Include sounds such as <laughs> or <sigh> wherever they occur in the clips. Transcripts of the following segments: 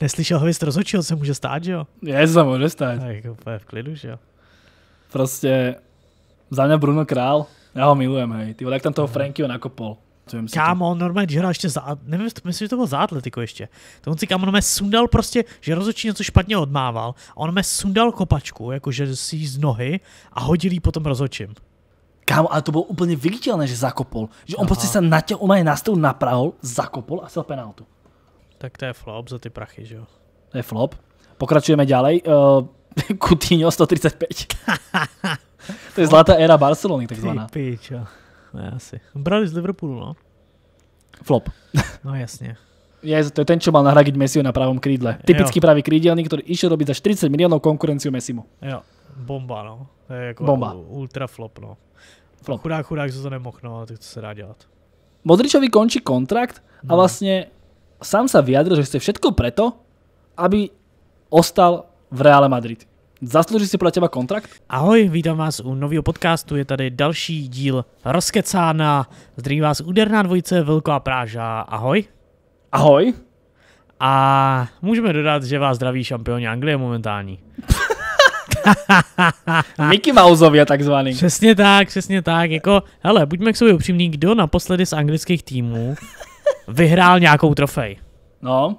neslyšel hověst rozhodčího, se může stát, že jo? Je, se může stát. Tak jako úplně v klidu, že jo? Prostě za mě Bruno Král, já ho milujem, hej. Ty vole, jak tam toho mhm. Frankyho nakopol. Kámo, on normálně, když hrál ještě za, nevím, myslím, že to bylo za Atletico ještě. To on si kámo on sundal prostě, že rozhodčí něco špatně odmával a on mě sundal kopačku, jakože si z nohy a hodil ji potom rozhodčím. Kámo, ale to bylo úplně viditelné, že zakopol. Že on Aha. prostě se tě, on je nastavil na zakopol a sel penaltu. Tak to je flop za ty prachy, že jo? To je flop. Pokračujeme ďalej. Uh, <laughs> Coutinho 135. <laughs> to je zlatá éra Barcelony, takzvaná. Ty pičo. No, asi. Brali z Liverpoolu, no. Flop. no jasně. Je, to je ten, čo mal nahradiť Messiho na pravom krídle. Typický jo. pravý krídelník, ktorý išiel robiť za 40 miliónov konkurenciu Messimu. Jo, bomba, no. To je jako bomba. ultra flop, no. Flop. Chudák, chudák, že to nemohl, no, tak to se dá dělat. Modričovi končí kontrakt a no. vlastně sám sa vyjadril, že chce všetko preto, aby ostal v Reále Madrid. Zaslouží si pro teba kontrakt? Ahoj, vítám vás u nového podcastu, je tady další díl Rozkecána. Zdraví vás úderná dvojice Velká Práža. Ahoj. Ahoj. A můžeme dodat, že vás zdraví šampioni Anglie momentální. <laughs> Mickey Mouseově takzvaný. Přesně tak, přesně tak. Jako, hele, buďme k sobě upřímní, kdo naposledy z anglických týmů vyhrál nějakou trofej? No.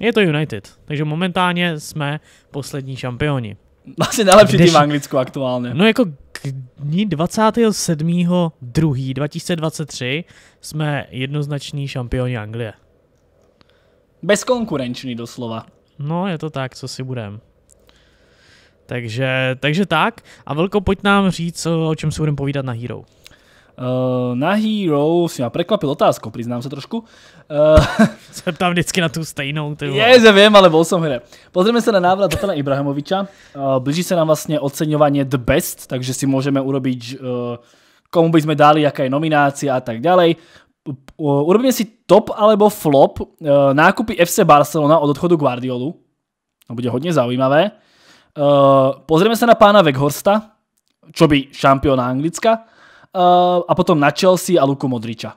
Je to United, takže momentálně jsme poslední šampioni. <laughs> Asi nejlepší tým v Anglicku aktuálně. No jako k dní 27.2.2023 jsme jednoznační šampioni Anglie. Bezkonkurenční doslova. No, je to tak, co si budem. Takže, takže tak. A Velko, pojď nám říct, o čem si budeme povídat na Hero. Uh, na Hero si ma prekvapil otázku, priznám sa trošku. Uh, <laughs> Jsem tam vždycky na tu stejnou. je, že viem, ale bol som hre. Pozrieme sa na návrat Zatana Ibrahimoviča. Uh, blíži sa nám vlastne oceňovanie The Best, takže si môžeme urobiť, uh, komu by sme dali, aká je nominácia a tak ďalej. Uh, urobíme si top alebo flop uh, nákupy FC Barcelona od odchodu Guardiolu. To bude hodne zaujímavé. Uh, pozrieme sa na pána Weghorsta, čo by šampióna Anglicka. Eh, a potom na Chelsea a Luku Modriča.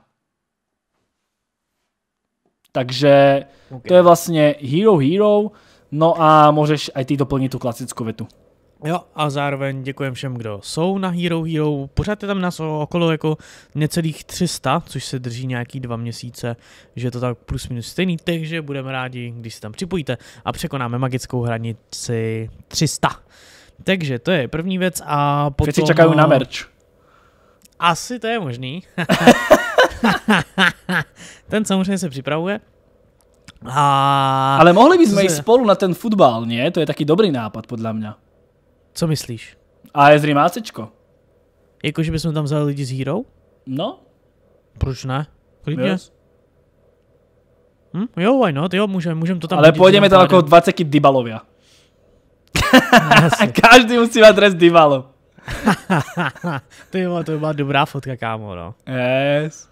Takže okay. to je vlastně Hero Hero, no a můžeš aj ty doplnit tu klasickou větu. Jo, a zároveň děkujem všem, kdo jsou na Hero Hero. Pořád je tam nás okolo jako necelých 300, což se drží nějaký dva měsíce, že je to tak plus minus stejný, takže budeme rádi, když se tam připojíte a překonáme magickou hranici 300. Takže to je první věc a potom... Všetci čekají na merch. Asi to je možný. <laughs> Ten samozřejmě se připravuje. A... Ale mohli bychom jít spolu na ten fotbal, ne? To je taky dobrý nápad, podle mě. Co myslíš? A je zrimácečko. Jakože bychom tam vzali lidi s Hero? No. Proč ne? Klidně. Yes. Hm? Jo, why not? Jo, můžeme můžem to tam... Ale půjdeme tam jako 20 dybalovia. No, <laughs> Každý musí mít dres dybalov. <laughs> To bylo to by byla dobrá fotka, kámo, no. Yes.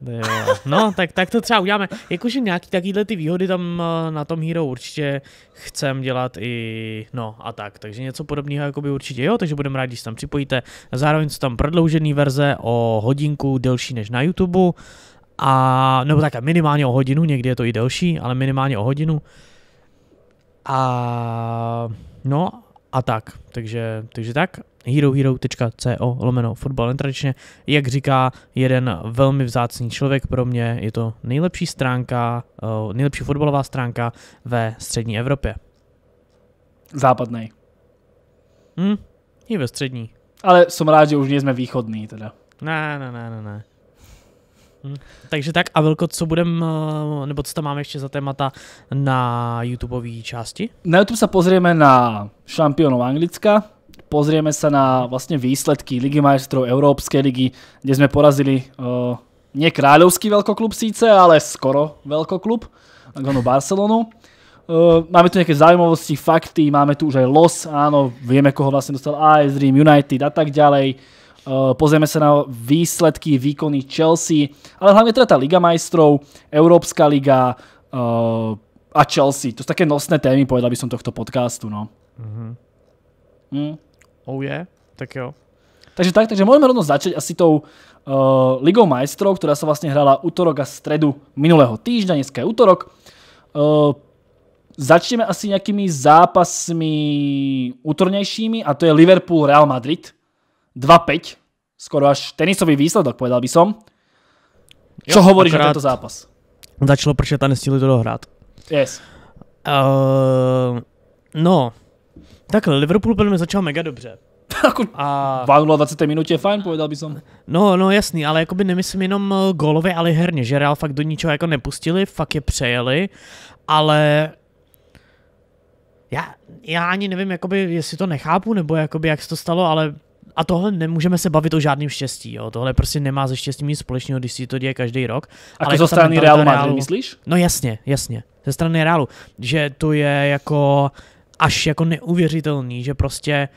Jo. No, tak, tak to třeba uděláme. Jakože nějaký takovýhle ty výhody tam eh, na tom Hero určitě chcem dělat i no a tak. Takže něco podobného jako by určitě jo, takže budeme rádi, když tam připojíte. Zároveň jsou tam prodloužený verze o hodinku delší než na YouTube. A, nebo tak minimálně o hodinu, někdy je to i delší, ale minimálně o hodinu. A no a tak, takže, takže tak herohero.co lomeno fotbal netradičně. Jak říká jeden velmi vzácný člověk pro mě, je to nejlepší stránka, eh, nejlepší fotbalová stránka ve střední Evropě. Západnej. Hm, i ve střední. Ale jsem rád, že už nejsme východní teda. Ne, ne, ne, ne, ne. Hm. Takže tak a Velko, co budem, eh, nebo co tam máme ještě za témata na YouTubeové části? Na YouTube se pozrieme na šampionov Anglicka, pozrieme sa na vlastne výsledky Ligy majstrov Európskej ligy, kde sme porazili uh, nie kráľovský veľkoklub síce, ale skoro veľkoklub, tak Barcelonu. Uh, máme tu nejaké zaujímavosti, fakty, máme tu už aj los, áno, vieme, koho vlastne dostal AS Dream, United a tak ďalej. Uh, pozrieme sa na výsledky, výkony Chelsea, ale hlavne teda tá Liga majstrov, Európska liga uh, a Chelsea. To sú také nosné témy, povedal by som tohto podcastu. No. Mm-hmm. Mm. Oh yeah. Tak jo. Takže tak, takže můžeme rovno začít asi tou uh, Ligou majstrov, která se vlastně hrála útorok a středu minulého týždňa, dneska je útorok. Uh, začneme asi nějakými zápasmi útornějšími a to je Liverpool Real Madrid 2-5, skoro až tenisový výsledok, povedal by som. Co hovoríš na tento zápas? Začalo pršet a nestihli to dohrát. Yes. Uh, no, Takhle, Liverpool byl mi začal mega dobře. Jako a... V 20. minutě je fajn, povedal bych som. No, no jasný, ale jakoby nemyslím jenom eh, golově, ale herně, že Real fakt do ničeho jako nepustili, fakt je přejeli, ale já, já ani nevím, jakoby, jestli to nechápu, nebo jakoby, jak se to stalo, ale a tohle nemůžeme se bavit o žádným štěstí, jo. Tohle prostě nemá ze štěstím nic společného, když si to děje každý rok. A ale jako ze strany Realu, Realu myslíš? No jasně, jasně. Ze strany Realu, že to je jako až jako neuvěřitelný, že prostě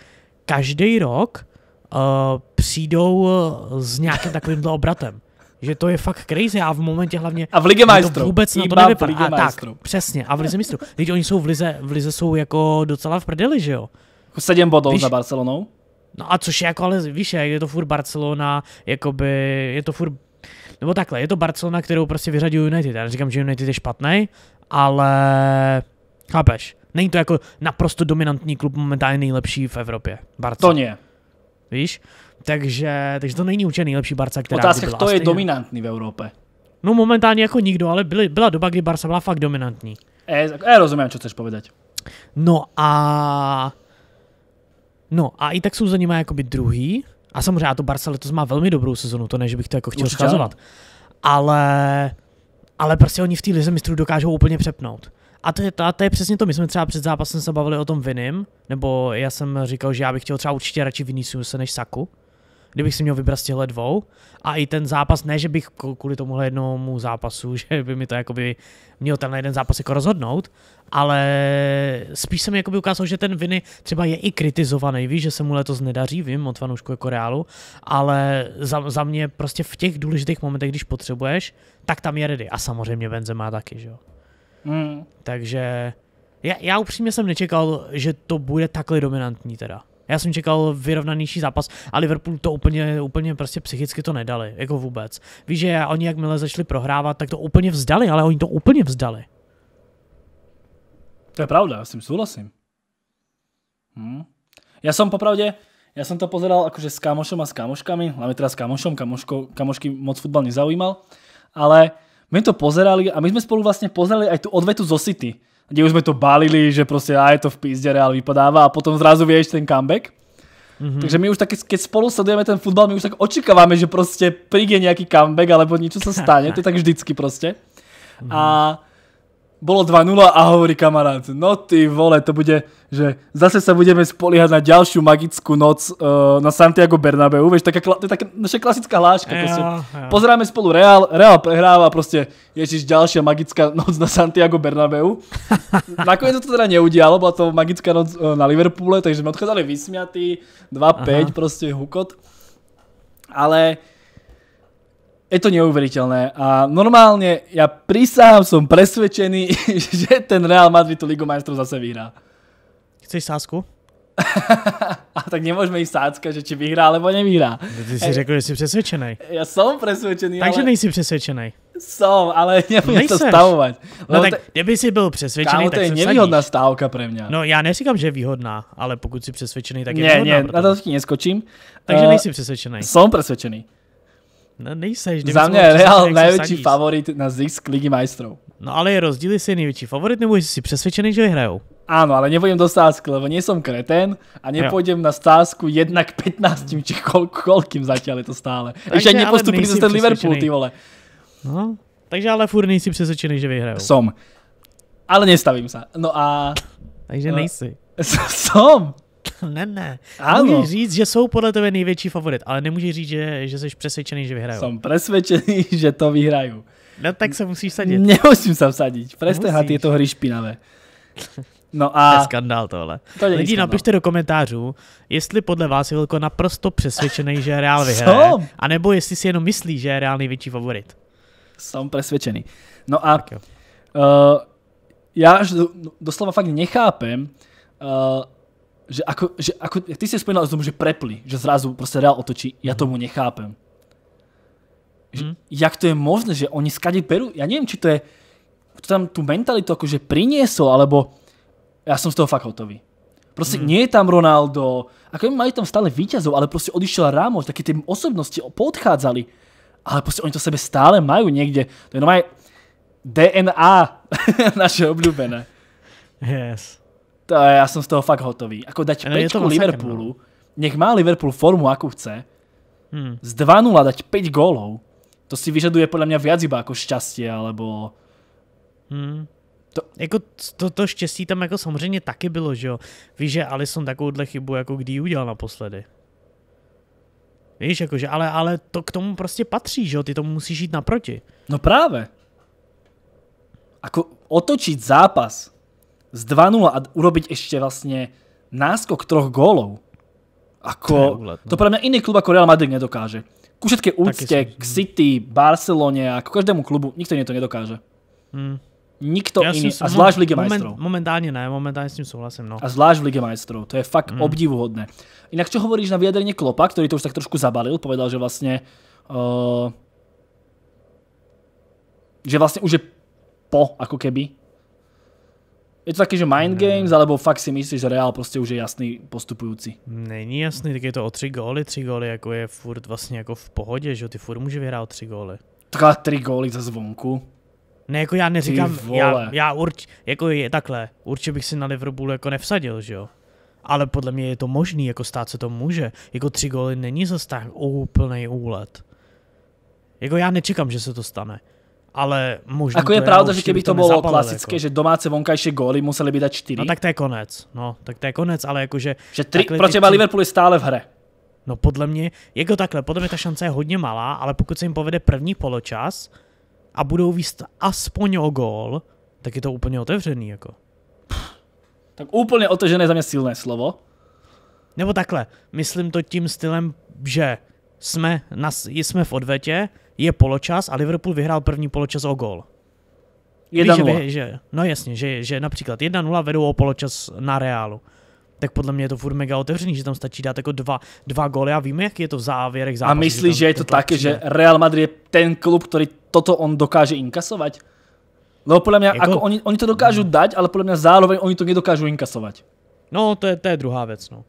každý rok uh, přijdou eh, s nějakým takovým obratem. Že to je fakt crazy a v momentě hlavně... A v Lize majstrů. Vůbec na to nevypadá. A, tak, přesně. A v Lize mistrů. Teď oni jsou v Lize, v Lize jsou jako docela v prdeli, že jo? Jako sedm bodů za Barcelonou. No a což je jako, ale víš, je to furt Barcelona, jakoby, je to furt nebo takhle, je to Barcelona, kterou prostě vyřadí United. Já neříkám, že United je špatný, ale chápeš. Není to jako naprosto dominantní klub, momentálně nejlepší v Evropě. Barca. To nie. Víš? Takže, takže to není určitě nejlepší Barca, která Otázka, by byla. kto je dominantní v Evropě. No momentálně jako nikdo, ale byly, byla doba, kdy Barca byla fakt dominantní. E, e, rozumím, co chceš povedať. No a... No a i tak jsou za nimi jakoby druhý. A samozřejmě a to Barca letos má velmi dobrou sezonu, to ne, že bych to jako chtěl Určitě Ale, ale prostě oni v té lize mistrů dokážou úplně přepnout. A to, je, to, a to je přesně to, my jsme třeba před zápasem se bavili o tom Vinim, nebo já jsem říkal, že já bych chtěl třeba určitě radši Viniciuse než Saku, kdybych si měl vybrat z těchto dvou. A i ten zápas, ne, že bych kvůli tomuhle jednomu zápasu, <laughs> že by mi to jakoby měl ten jeden zápas jako rozhodnout, ale spíš se mi jakoby ukázal, že ten Viny třeba je i kritizovaný, víš, že se mu letos nedaří, vím, od fanoušku jako Reálu, ale za, za mě prostě v těch důležitých momentech, když potřebuješ, tak tam je ready. A samozřejmě Benzema taky, že jo. Mm. Takže já, já upřímně jsem nečekal, že to bude takhle dominantní teda. Já jsem čekal vyrovnanější zápas a Liverpool to úplně, úplně prostě psychicky to nedali, jako vůbec. Víš, že oni jakmile začali prohrávat, tak to úplně vzdali, ale oni to úplně vzdali. To je pravda, já s tím souhlasím. Hm. Já jsem popravdě, já jsem to pozeral jakože s kámošem a s kámoškami, hlavne teda s kámošem, kamoško, kamošky moc futbal nezaujímal, ale my to pozerali a my sme spolu vlastne pozerali aj tú odvetu zo City, kde už sme to balili, že proste a je to v pízde, Real vypadáva a potom zrazu vieš ten comeback. Mm-hmm. Takže my už tak, keď spolu sledujeme ten futbal, my už tak očekáváme, že prostě přijde nějaký comeback, alebo něco se stane, to je tak vždycky prostě. Mm-hmm. A bolo 2-0 a hovorí kamarát, no ty vole, to bude, že zase sa budeme spoliehať na ďalšiu magickú noc uh, na Santiago Bernabeu, vieš, taká, to je taká naša klasická hláška, prostě. Pozeráme spolu Real, Real prehráva, proste, ježiš, ďalšia magická noc na Santiago Bernabeu. <laughs> Nakoniec to teda neudialo, bola to magická noc eh, na Liverpoole, takže sme odchádzali vysmiatí, 2-5, proste hukot. Ale uh, je to neuveriteľné a normálne ja prísahám, som presvedčený, <laughs> že ten Real Madrid tu Ligu majstrov zase vyhrá. Chceš sásku? <laughs> a tak nemôžeme jít sácka, že či vyhrá, alebo nevyhrá. Ty si eh, řekl, že jsi přesvědčený. Já jsem přesvědčený, Takže ale... nejsi přesvědčený. Jsem, ale <laughs> nebudem to stavovat. No tak, kdyby si byl přesvědčený, tak to je nevýhodná stávka pro mě. No já neříkám, že je výhodná, ale pokud jsi přesvědčený, tak je ne, výhodná. Ne, ne, na to taky neskočím. Takže eh, nejsi přesvědčený. Jsem přesvědčený. No, nejseš. Za mě Real největší sadíš. favorit na zisk Ligy majstrov. No ale je rozdíl, jestli je největší favorit, nebo jsi přesvědčený, že vyhrajou. Ano, ale nepôjdem do sásky, lebo nejsem kreten kretén a nepůjdem na sásku jednak 15, či kol, kolkým zatím je to stále. Takže ani nepostupili se ten Liverpool, ty vole. No, takže ale furt nejsi přesvědčený, že vyhrajou. Som. Ale nestavím se. No a... Takže no. nejsi. <laughs> Som. <laughs> ne, ne. Ano. Můžeš říct, že jsou podle tebe největší favorit, ale nemůžeš říct, že, že jsi přesvědčený, že vyhrajou. Jsem přesvědčený, <laughs> že to vyhraju. No tak se musíš sadit. Nemusím se sadit. hat, je to hry špinavé. No a... To je skandál tohle. To Lidi, skandál. napište do komentářů, jestli podle vás je Vilko naprosto přesvědčený, že Real <laughs> vyhraje, nebo jestli si jenom myslí, že je Real největší favorit. Jsem přesvědčený. No a uh, já doslova fakt nechápem, uh, že ako, že ako, ty si spomínal o tom, že prepli, že zrazu proste Real otočí, ja tomu nechápem. Že, hmm. Jak to je možné, že oni skade berú, ja neviem, či to je, to tam tú mentalitu akože priniesol, alebo ja som z toho fakt hotový. Proste mm. nie je tam Ronaldo, ako by mali tam stále výťazov, ale proste odišiel Ramos, také tie osobnosti podchádzali, ale proste oni to sebe stále majú niekde. To je normálne DNA <laughs> naše obľúbené. Yes to, já jsem z toho fakt hotový. Ako dať no, pečku Liverpoolu, no. nech má Liverpool formu, jakou chce, hmm. z 2-0 dať 5 gólov, to si vyžaduje podle mě viac iba jako šťastie, alebo... Hmm. To... Jako to, to štěstí tam jako samozřejmě taky bylo, že jo. Víš, že Alisson takovouhle chybu jako kdy udělal naposledy. Víš, jakože, ale, ale to k tomu prostě patří, že jo, ty tomu musíš jít naproti. No právě. Ako otočit zápas z 2-0 a urobiť ešte vlastne náskok troch gólov. Ako, to, pre mňa iný klub ako Real Madrid nedokáže. Ku všetkej úcte, k City, Barcelone a k jako každému klubu, nikto iný to nedokáže. Hmm. Nikto iný. A zvlášť v Lige moment, majstrov. Momentálne ne, momentálne s tým súhlasím. No. A zvlášť v Lige majstrov. To je fakt hmm. obdivuhodné. Inak čo hovoríš na vyjadrenie Klopa, ktorý to už tak trošku zabalil, povedal, že vlastne uh, že vlastne už je po, ako keby, je to taký, že mind games, alebo fakt si myslíš, že Real prostě už je jasný postupující? Není jasný, tak je to o tři góly, tři góly jako je furt vlastně jako v pohodě, že ty furt může vyhrát tři góly. Tak tři góly za zvonku. Ne, jako já neříkám, já, já urč, jako je takhle, určitě bych si na Liverpool jako nevsadil, že jo. Ale podle mě je to možný, jako stát se to může. Jako tři góly není zase tak úplný úlet. Jako já nečekám, že se to stane ale možná Ako je pravda, že keby to, to klasické, jako. že domáce vonkajšie góly museli by dať 4. No tak to je konec, no, tak to je konec, ale jakože... Že tri, pro teba tři... Liverpool je stále v hře? No podle mě, jako takhle, podle mě ta šance je hodně malá, ale pokud se jim povede první poločas a budou víc aspoň o gól, tak je to úplně otevřený, jako. Tak úplně otevřené za mě silné slovo. Nebo takhle, myslím to tím stylem, že jsme, na, jsme v odvetě, je poločas a Liverpool vyhrál první poločas o gol. 1 Že, že, no jasně, že, že například 1-0 vedou o poločas na Reálu. Tak podle mě je to furt mega otevřený, že tam stačí dát jako dva, dva góly a víme, jak je to v závěrech zápasu. A myslíš, že, že je to jako tak, že Real Madrid je ten klub, který toto on dokáže inkasovat? No podle mě, jako... Jako oni, oni to dokážou no. dát, ale podle mě zároveň oni to nedokážou inkasovat. No, to je, to je druhá věc, no.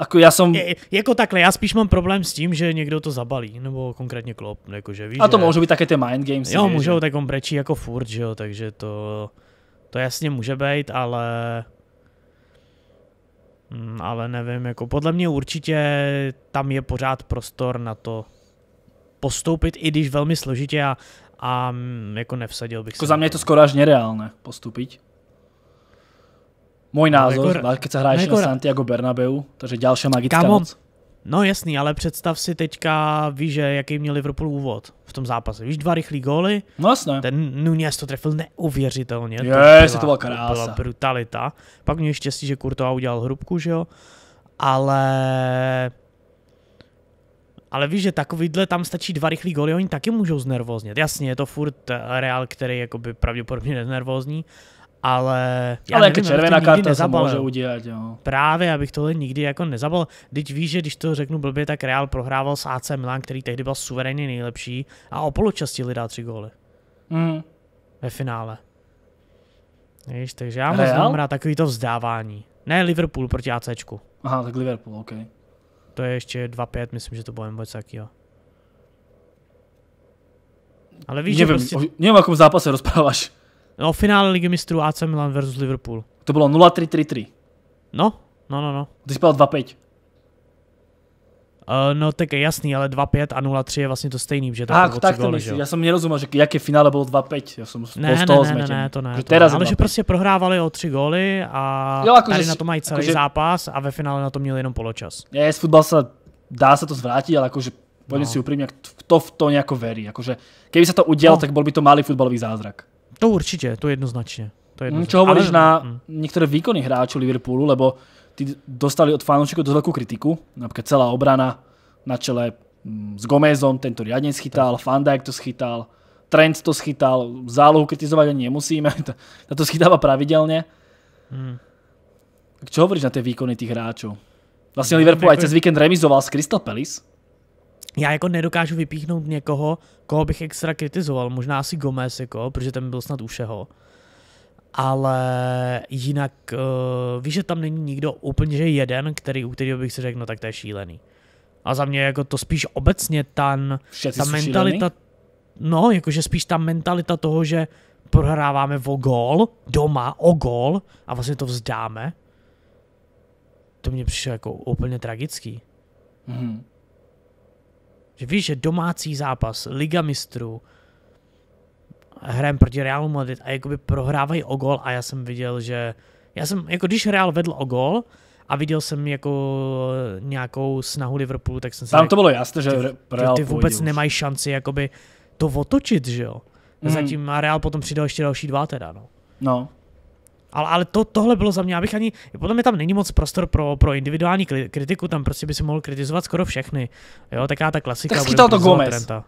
Ako já jsem... Je, e, jako takhle, já spíš mám problém s tím, že někdo to zabalí, nebo konkrétně klop, jakože víš. A to že... můžou být také ty mind games. Jo, můžou, že... tak on brečí jako furt, že jo, takže to, to jasně může být, ale... Hmm, ale nevím, jako podle mě určitě tam je pořád prostor na to postoupit, i když velmi složitě a, a hmm, jako nevsadil bych jako se. Za mě je to skoro až nereálné postupit. Můj no, názor, no, jako, když se hraješ jako, na Santiago Bernabeu, takže další magická kámo, moc. No jasný, ale představ si teďka, víš, jaký měl Liverpool úvod v tom zápase. Víš, dva rychlí góly. No jasné. Ten Nunez to trefil neuvěřitelně. Je, to, to byla krása. To byla brutalita. Pak měl štěstí, že Courtois udělal hrubku, že jo. Ale... Ale víš, že takovýhle tam stačí dva rychlí góly, oni taky můžou znervoznit. Jasně, je to furt eh, Real, který je jakoby pravděpodobně nervózní, ale... Já ale jako červená karta se může udělat, jo. Právě, abych tohle nikdy jako nezabal. Teď víš, že když to řeknu blbě, tak Real prohrával s AC Milan, který tehdy byl suverénně nejlepší a o poločasti lidá tři góly. Mm. Ve finále. Víš, takže já moc mám rád takový to vzdávání. Ne Liverpool proti ACčku. Aha, tak Liverpool, OK. To je ještě 2-5, myslím, že to bylo nebo jo. Ale víš, Nevím, že prostě... o, nevím, o zápase rozpráváš. No, finále Ligy mistrů AC Milan versus Liverpool. To bylo 0-3-3-3. No, no, no, no. Ty jsi 2-5. Uh, eh, no tak je jasný, ale 2-5 a 0-3 je vlastně to stejný, že to Ach, tak to myslíš. já jsem nerozumel, že jaké finále bylo 2-5, já jsem ne, z toho ne, ne, ne, ne, to ne, že to ne. ale že prostě prohrávali o 3 góly a jo, jako tady že, na to mají celý jako zápas a ve finále na to měli jenom poločas. Je, z futbal se, dá se to zvrátit, ale jakože pojďme no. si upřímně, kto v to nějako verí, jakože keby se to udělal, no. tak byl by to malý fotbalový zázrak. To určitě, to jednoznačně. To hmm, jednoznačně. Čo hovoríš Ale... na hmm. výkony hráčů Liverpoolu, lebo ty dostali od fanoušků dost velkou kritiku, například celá obrana na čele mm, s Gomezom, tento riadně schytal, Van Dijk to schytal, Trent to schytal, zálohu kritizovat ani nemusíme, <laughs> to to schytává pravidelně. Hmm. Čo hovoríš na ty výkony těch hráčů? Vlastně Liverpool aj cez víkend remizoval s Crystal Palace, já jako nedokážu vypíchnout někoho, koho bych extra kritizoval. Možná asi Gomez, jako, protože ten byl snad u všeho. Ale jinak uh, víš, že tam není nikdo úplně že jeden, který, u kterého bych si řekl, no tak to je šílený. A za mě jako to spíš obecně tan, ta mentalita, šílený? no jakože spíš ta mentalita toho, že prohráváme o gol doma o gol a vlastně to vzdáme, to mě přišlo jako úplně tragický. Mm. Že víš, že domácí zápas, Liga mistrů, hrajeme proti Realu Madrid a jakoby prohrávají o gol a já jsem viděl, že já jsem, jako když Real vedl o gol a viděl jsem jako nějakou snahu Liverpoolu, tak jsem si Tam to bylo jasné, že Real ty, ty vůbec už. nemají šanci jakoby to otočit, že jo. Hmm. Zatím a Real potom přidal ještě další dva teda, no. No, ale, ale to, tohle bylo za mě, abych ani, podle mě tam není moc prostor pro, pro individuální kritiku, tam prostě by si mohl kritizovat skoro všechny. Jo, taká ta klasika. Tak to Gomez. Trenta.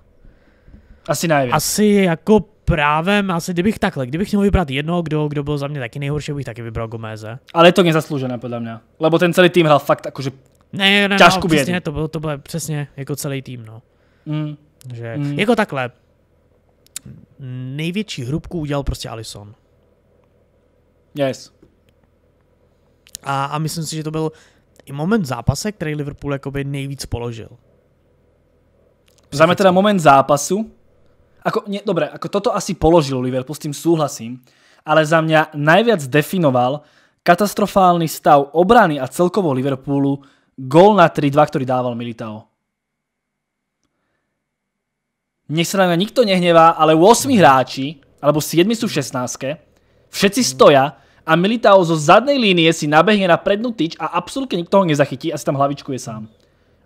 Asi nejvíc. Asi jako právem, asi kdybych takhle, kdybych měl vybrat jedno, kdo, kdo byl za mě taky nejhorší, bych taky vybral Gomeze. Ale je to nezasloužené, podle mě. Lebo ten celý tým hrál fakt jakože ne, ne, ťažku no, přesně, to bylo, to bylo přesně jako celý tým, no. Mm. Že, mm. Jako takhle, největší hrubku udělal prostě Alison. Yes. A, a myslím si, že to byl i moment zápase, který Liverpool jakoby nejvíc položil. Vzame teda moment zápasu. Ako, nie, dobre, ako toto asi položil Liverpool, s tým súhlasím, ale za mňa najviac definoval katastrofálny stav obrany a celkovo Liverpoolu gol na 3-2, ktorý dával Militao. Nech sa na mňa nikto nehnevá, ale u 8 hráči, alebo 7 sú v 16, všetci stoja a Militao zo zadnej línie si nabehne na prednú tyč a absolútne nikto ho nezachytí a si tam hlavičku je sám.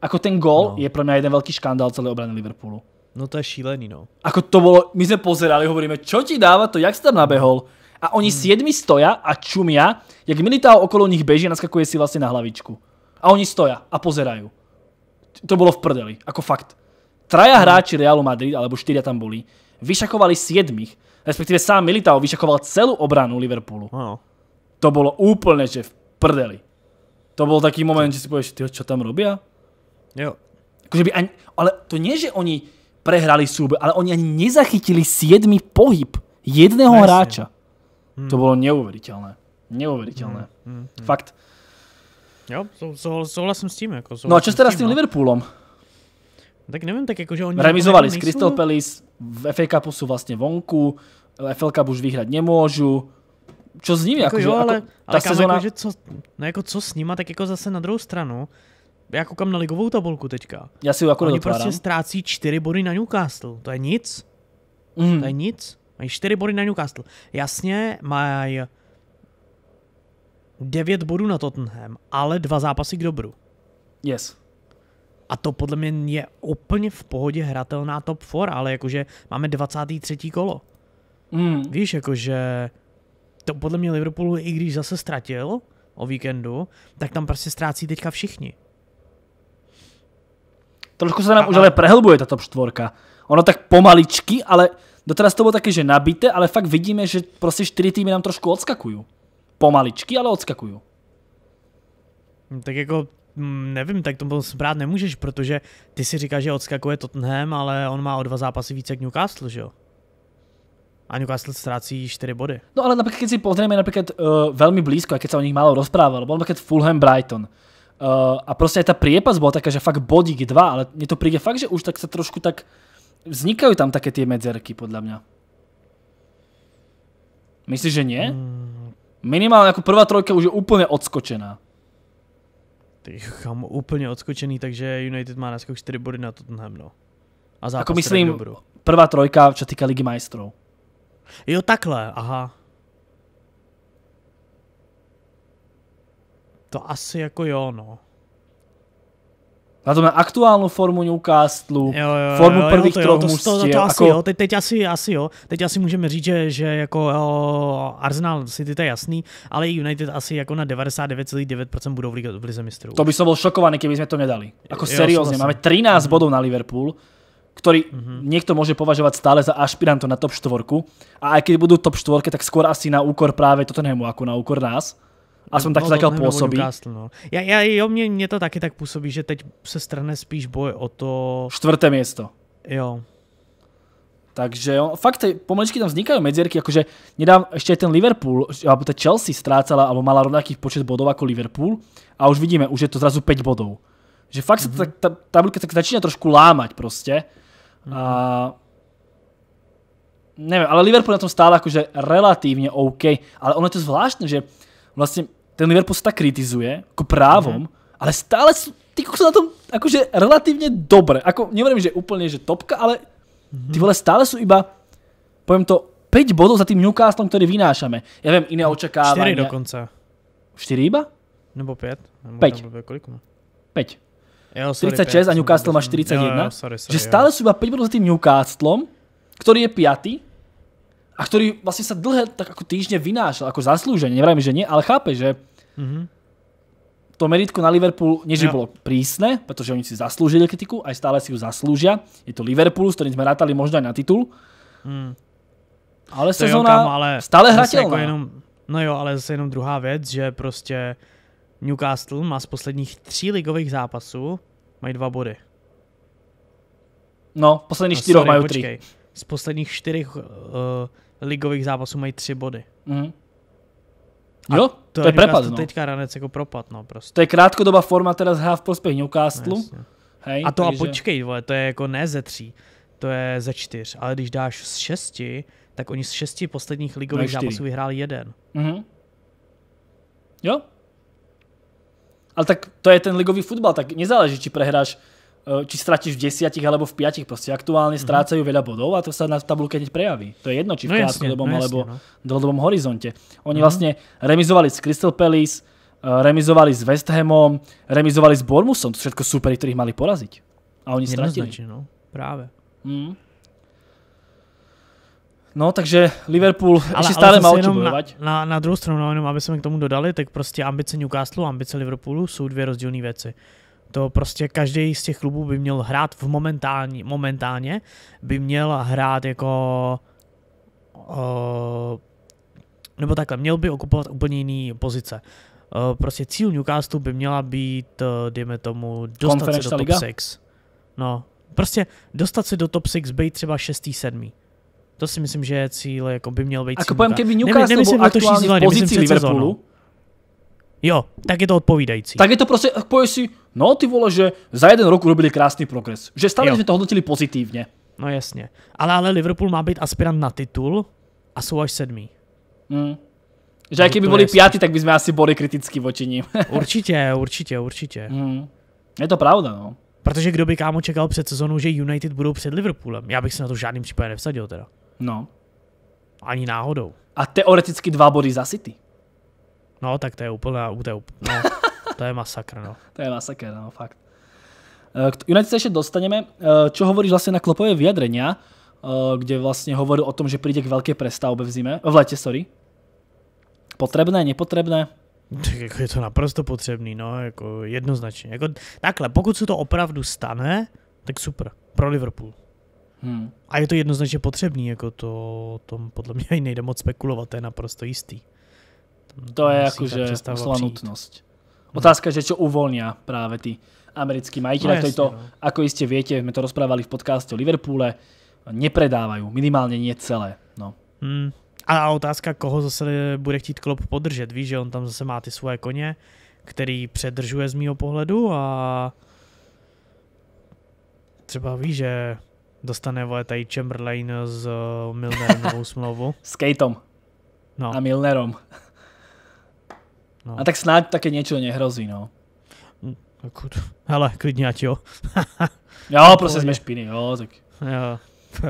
Ako ten gól no. je pre mňa jeden veľký škandál celé obrany Liverpoolu. No to je šílený, no. Ako to bolo, my sme pozerali, hovoríme, čo ti dáva to, jak si tam nabehol? A oni hmm. siedmi stoja a čumia, jak Militao okolo nich beží a naskakuje si vlastne na hlavičku. A oni stoja a pozerajú. To bolo v prdeli, ako fakt. Traja hmm. hráči Realu Madrid, alebo štyria tam boli, vyšakovali siedmich, respektíve sám Militao vyšakoval celú obranu Liverpoolu. No to bolo úplne, že v prdeli. To bol taký moment, že si povieš, ty čo tam robia? Jo. Akože by ani, ale to nie, že oni prehrali súbe, ale oni ani nezachytili siedmy pohyb jedného Jasne. hráča. Hmm. To bolo neuveriteľné. Neuveriteľné. Hmm hmm, hmm. hmm. Fakt. Jo, souhlasím s tím. Jako, no a čo teraz s tím, tím no. Liverpoolom? Tak nevím, tak že oni... Remizovali s Crystal Palace, v FA Cupu sú vlastne vonku, FL Cup už vyhrať nemôžu, co s ním? Jako, jako, jo, ale, jako, ale sezona... jako, že co, no jako co s ním, tak jako zase na druhou stranu, já koukám na ligovou tabulku teďka. Já si jako Oni prostě ztrácí čtyři body na Newcastle, to je nic. Mm. To je nic. Mají čtyři body na Newcastle. Jasně, mají devět bodů na Tottenham, ale dva zápasy k dobru. Yes. A to podle mě je úplně v pohodě hratelná top 4, ale jakože máme 23. kolo. Mm. Víš, jakože to podle mě Liverpoolu, i když zase ztratil o víkendu, tak tam prostě ztrácí teďka všichni. Trošku se nám už ale prehlbuje tato čtvorka. Ono tak pomaličky, ale doteraz to bylo taky, že nabité, ale fakt vidíme, že prostě čtyři týmy nám trošku odskakují. Pomaličky, ale odskakují. Hm, tak jako hm, nevím, tak to brát nemůžeš, protože ty si říkáš, že odskakuje Tottenham, ale on má o dva zápasy více k Newcastle, že jo? a Newcastle ztrácí 4 body. No ale například když si pozrieme například uh, velmi blízko, a když se o nich málo rozprával, bol například Fulham Brighton. Uh, a prostě ta priepas byla taká, že fakt bodík 2, ale mně to přijde, fakt, že už tak se trošku tak... vznikají tam také ty medzerky, podle mě. Myslíš, že nie? Hmm. Minimálně jako prvá trojka už je úplně odskočená. Ty chám, úplně odskočený, takže United má naskok 4 body na Tottenham, no. A jako zápas ako myslím, prvá trojka, čo týka Ligy majstrov. Jo, takhle, aha. To asi jako jo, no. Na to má aktuálnu formu Newcastlu, jo, jo, formu jo, prvých jo, to, jo, to, to, to, to asi jako... jo, teď, teď asi, asi jo, teď asi můžeme říct, že, že jako jo, Arsenal City to je jasný, ale United asi jako na 99,9% budou v, lize, mistrů. To by se byl šokovaný, kdyby jsme to nedali. Jako seriózně, máme 13 mm. na Liverpool, ktorý mm-hmm. niekto môže považovať stále za ašpiranto na top 4. A aj keď budú top 4, tak skôr asi na úkor práve Tottenhamu ako na úkor nás. A jsem no, taky takhle působí. Newcastle, no. Já, já, jo, mě, mě to taky tak působí, že teď se strane spíš boj o to... Čtvrté město. Jo. Takže jo, fakt pomaličky tam vznikají medzierky, jakože nedám ještě ten Liverpool, alebo ta Chelsea ztrácala, alebo mala rovnaký počet bodov jako Liverpool a už vidíme, už je to zrazu 5 bodov. Že fakt mm -hmm. se mhm. ta, ta, tabulka tak začíná trošku lámať prostě. A neviem, ale Liverpool na tom stále akože relatívne OK, ale ono je to zvláštne, že vlastne ten Liverpool sa tak kritizuje, ako právom, mm-hmm. ale stále sú, ty jsou na tom akože relatívne dobre, Ako, nevorím, že úplne, že topka, ale mhm. ty vole stále sú iba, poviem to, 5 bodov za tým Newcastlem, ktorý vynášame. Ja viem, iné mhm. očakávania. 4 dokonca. 4 iba? Nebo 5? 5. 5. Jo, sorry, 46 a Newcastle má 41. Jo, jo, sorry, sorry, že stále jo. sú iba 5 bodov za tým Newcastlom, ktorý je 5. a ktorý vlastne sa dlhé tak ako týždne vynášal, ako zaslúženie, nevrajme, že nie, ale chápe, že mm-hmm. to meritko na Liverpool než že bolo prísne, pretože oni si zaslúžili kritiku, aj stále si ju zaslúžia. Je to Liverpool, s ktorým sme rátali možno aj na titul. Mm. Ale sezóna stále hratelná. Jako jenom, no jo, ale zase jenom druhá věc, že prostě Newcastle má z posledních tří ligových zápasů mají dva body. No, posledních no, čtyř mají tři. Z posledních čtyřech uh, ligových zápasů mají tři body. Mm. A jo, to, to je prepad. No. Teďka ranec jako propad, no prostě. To je krátkodobá forma, teda hra v prospěch Newcastle. No, Hej, a to takže... a počkej, vole, to je jako ne ze tří, to je ze čtyř, ale když dáš z šesti, tak oni z šesti posledních ligových no, zápasů vyhráli jeden. Mm-hmm. Jo, ale tak to je ten ligový futbal, tak nezáleží, či prehráš eh, či stratíš v desiatich alebo v piatich, proste aktuálne mhm. strácajú veľa bodov a to sa na tabulke hneď prejaví. To je jedno, či v no krátkodobom no alebo v no. dlhodobom horizonte. Oni mhm. vlastne remizovali s Crystal Palace, eh, remizovali s West Hamom, remizovali s Bournemouthom, to všetko super, ktorých mali poraziť. A oni stratili. No, práve. Mhm. No, takže Liverpool ale, ještě stále má jenom na, na, na, druhou stranu, no, jenom aby jsme k tomu dodali, tak prostě ambice Newcastle a ambice Liverpoolu jsou dvě rozdílné věci. To prostě každý z těch klubů by měl hrát v momentální, momentálně, by měl hrát jako uh, nebo takhle, měl by okupovat úplně jiný pozice. Uh, prostě cíl Newcastle by měla být, uh, dejme tomu, dostat se do top liga? 6. No, prostě dostat se do top 6, být třeba 6. 7. To si myslím, že cíl jako by měl být. A pojem, kdyby Newcastle Newcastle nemyslím aktuální sezóny, pozici Liverpoolu. Jo, tak je to odpovídající. Tak je to prostě, pojď si, no ty vole, že za jeden rok urobili krásný progres. Že stále jsme to hodnotili pozitivně. No jasně. Ale, ale Liverpool má být aspirant na titul a jsou až sedmý. Hmm. Že no, by byli pátí, tak bychom asi byli kritický voči ním. <laughs> určitě, určitě, určitě. Hmm. Je to pravda, no. Protože kdo by kámo čekal před sezónou, že United budou před Liverpoolem? Já bych se na to žádným případem nevsadil teda. No. Ani náhodou. A teoreticky dva body za City. No, tak to je úplná, to je, úplná, no, to je masakr, no. <laughs> to je masakr, no, fakt. Eh, United se ještě dostaneme. Eh, čo hovoríš vlastně na klopové vyjadrenia, eh, kde vlastně hovoril o tom, že přijde k velké prestavbe v zime, v létě, sorry. Potřebné, nepotřebné? Tak jako je to naprosto potřebný, no, jako jednoznačně. Jako, takhle, pokud se to opravdu stane, tak super, pro Liverpool. Hmm. A je to jednoznačně potřebný, jako to, tom podle mě nejde moc spekulovat, to je naprosto jistý. Tam to je jakože nutnost. No. Otázka, že čo uvolňá právě ty americký majiteľe, no, je to, jako ako iste viete, to rozprávali v podcastu o Liverpoole, nepredávají minimálně nie celé. No. Hmm. A otázka, koho zase bude chtít klub podržet. Víš, že on tam zase má ty svoje koně, který předržuje z mýho pohledu a třeba ví, že dostane vole tady Chamberlain s uh, eh, Milnerem novou <laughs> smlouvu. S Kateom. No. A Milnerom. No. A tak snad také něco nehrozí, no. Hm, no <laughs> hele, klidně ať jo. <laughs> jo, prostě jsme špiny, jo, tak. Jo,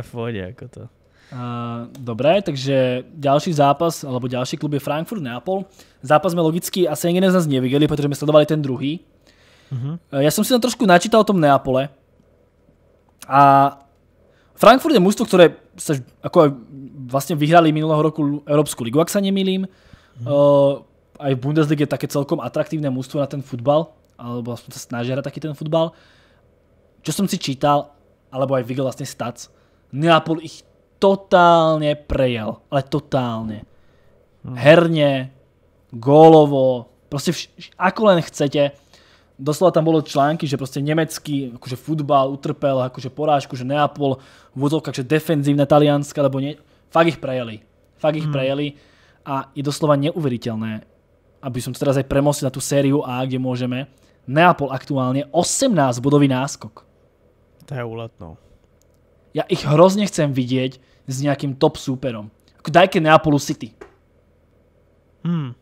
v pohodě, jako to. Uh, dobré, takže další zápas, alebo další klub je Frankfurt Neapol. Zápas jsme logicky asi ani z nás neviděli, protože jsme sledovali ten druhý. Uh mhm. eh, -huh. Já jsem si na trošku načítal o tom Neapole a Frankfurt je mužstvo, ktoré sa ako vlastne vyhrali minulého roku Európsku ligu, ak sa nemýlim. Mm. Uh, eh, aj v Bundesliga je také celkom atraktívne mužstvo na ten futbal, alebo aspoň sa snaží hrať taký ten futbal. Čo som si čítal, alebo aj videl vlastne stats, Neapol ich totálne prejel, ale totálne. Mm. Herne, gólovo, proste vš- ako len chcete, doslova tam bolo články, že proste nemecký akože futbal utrpel akože porážku, že Neapol v úzovkách, že defenzívne Talianska, lebo nie, fakt ich prejeli. Fakt ich mm. prejeli a je doslova neuveriteľné, aby som teraz aj premostil na tú sériu A, kde môžeme. Neapol aktuálne 18 bodový náskok. To je úlet, no. Ja ich hrozne chcem vidieť s nejakým top súperom. Dajke Neapolu City. Hmm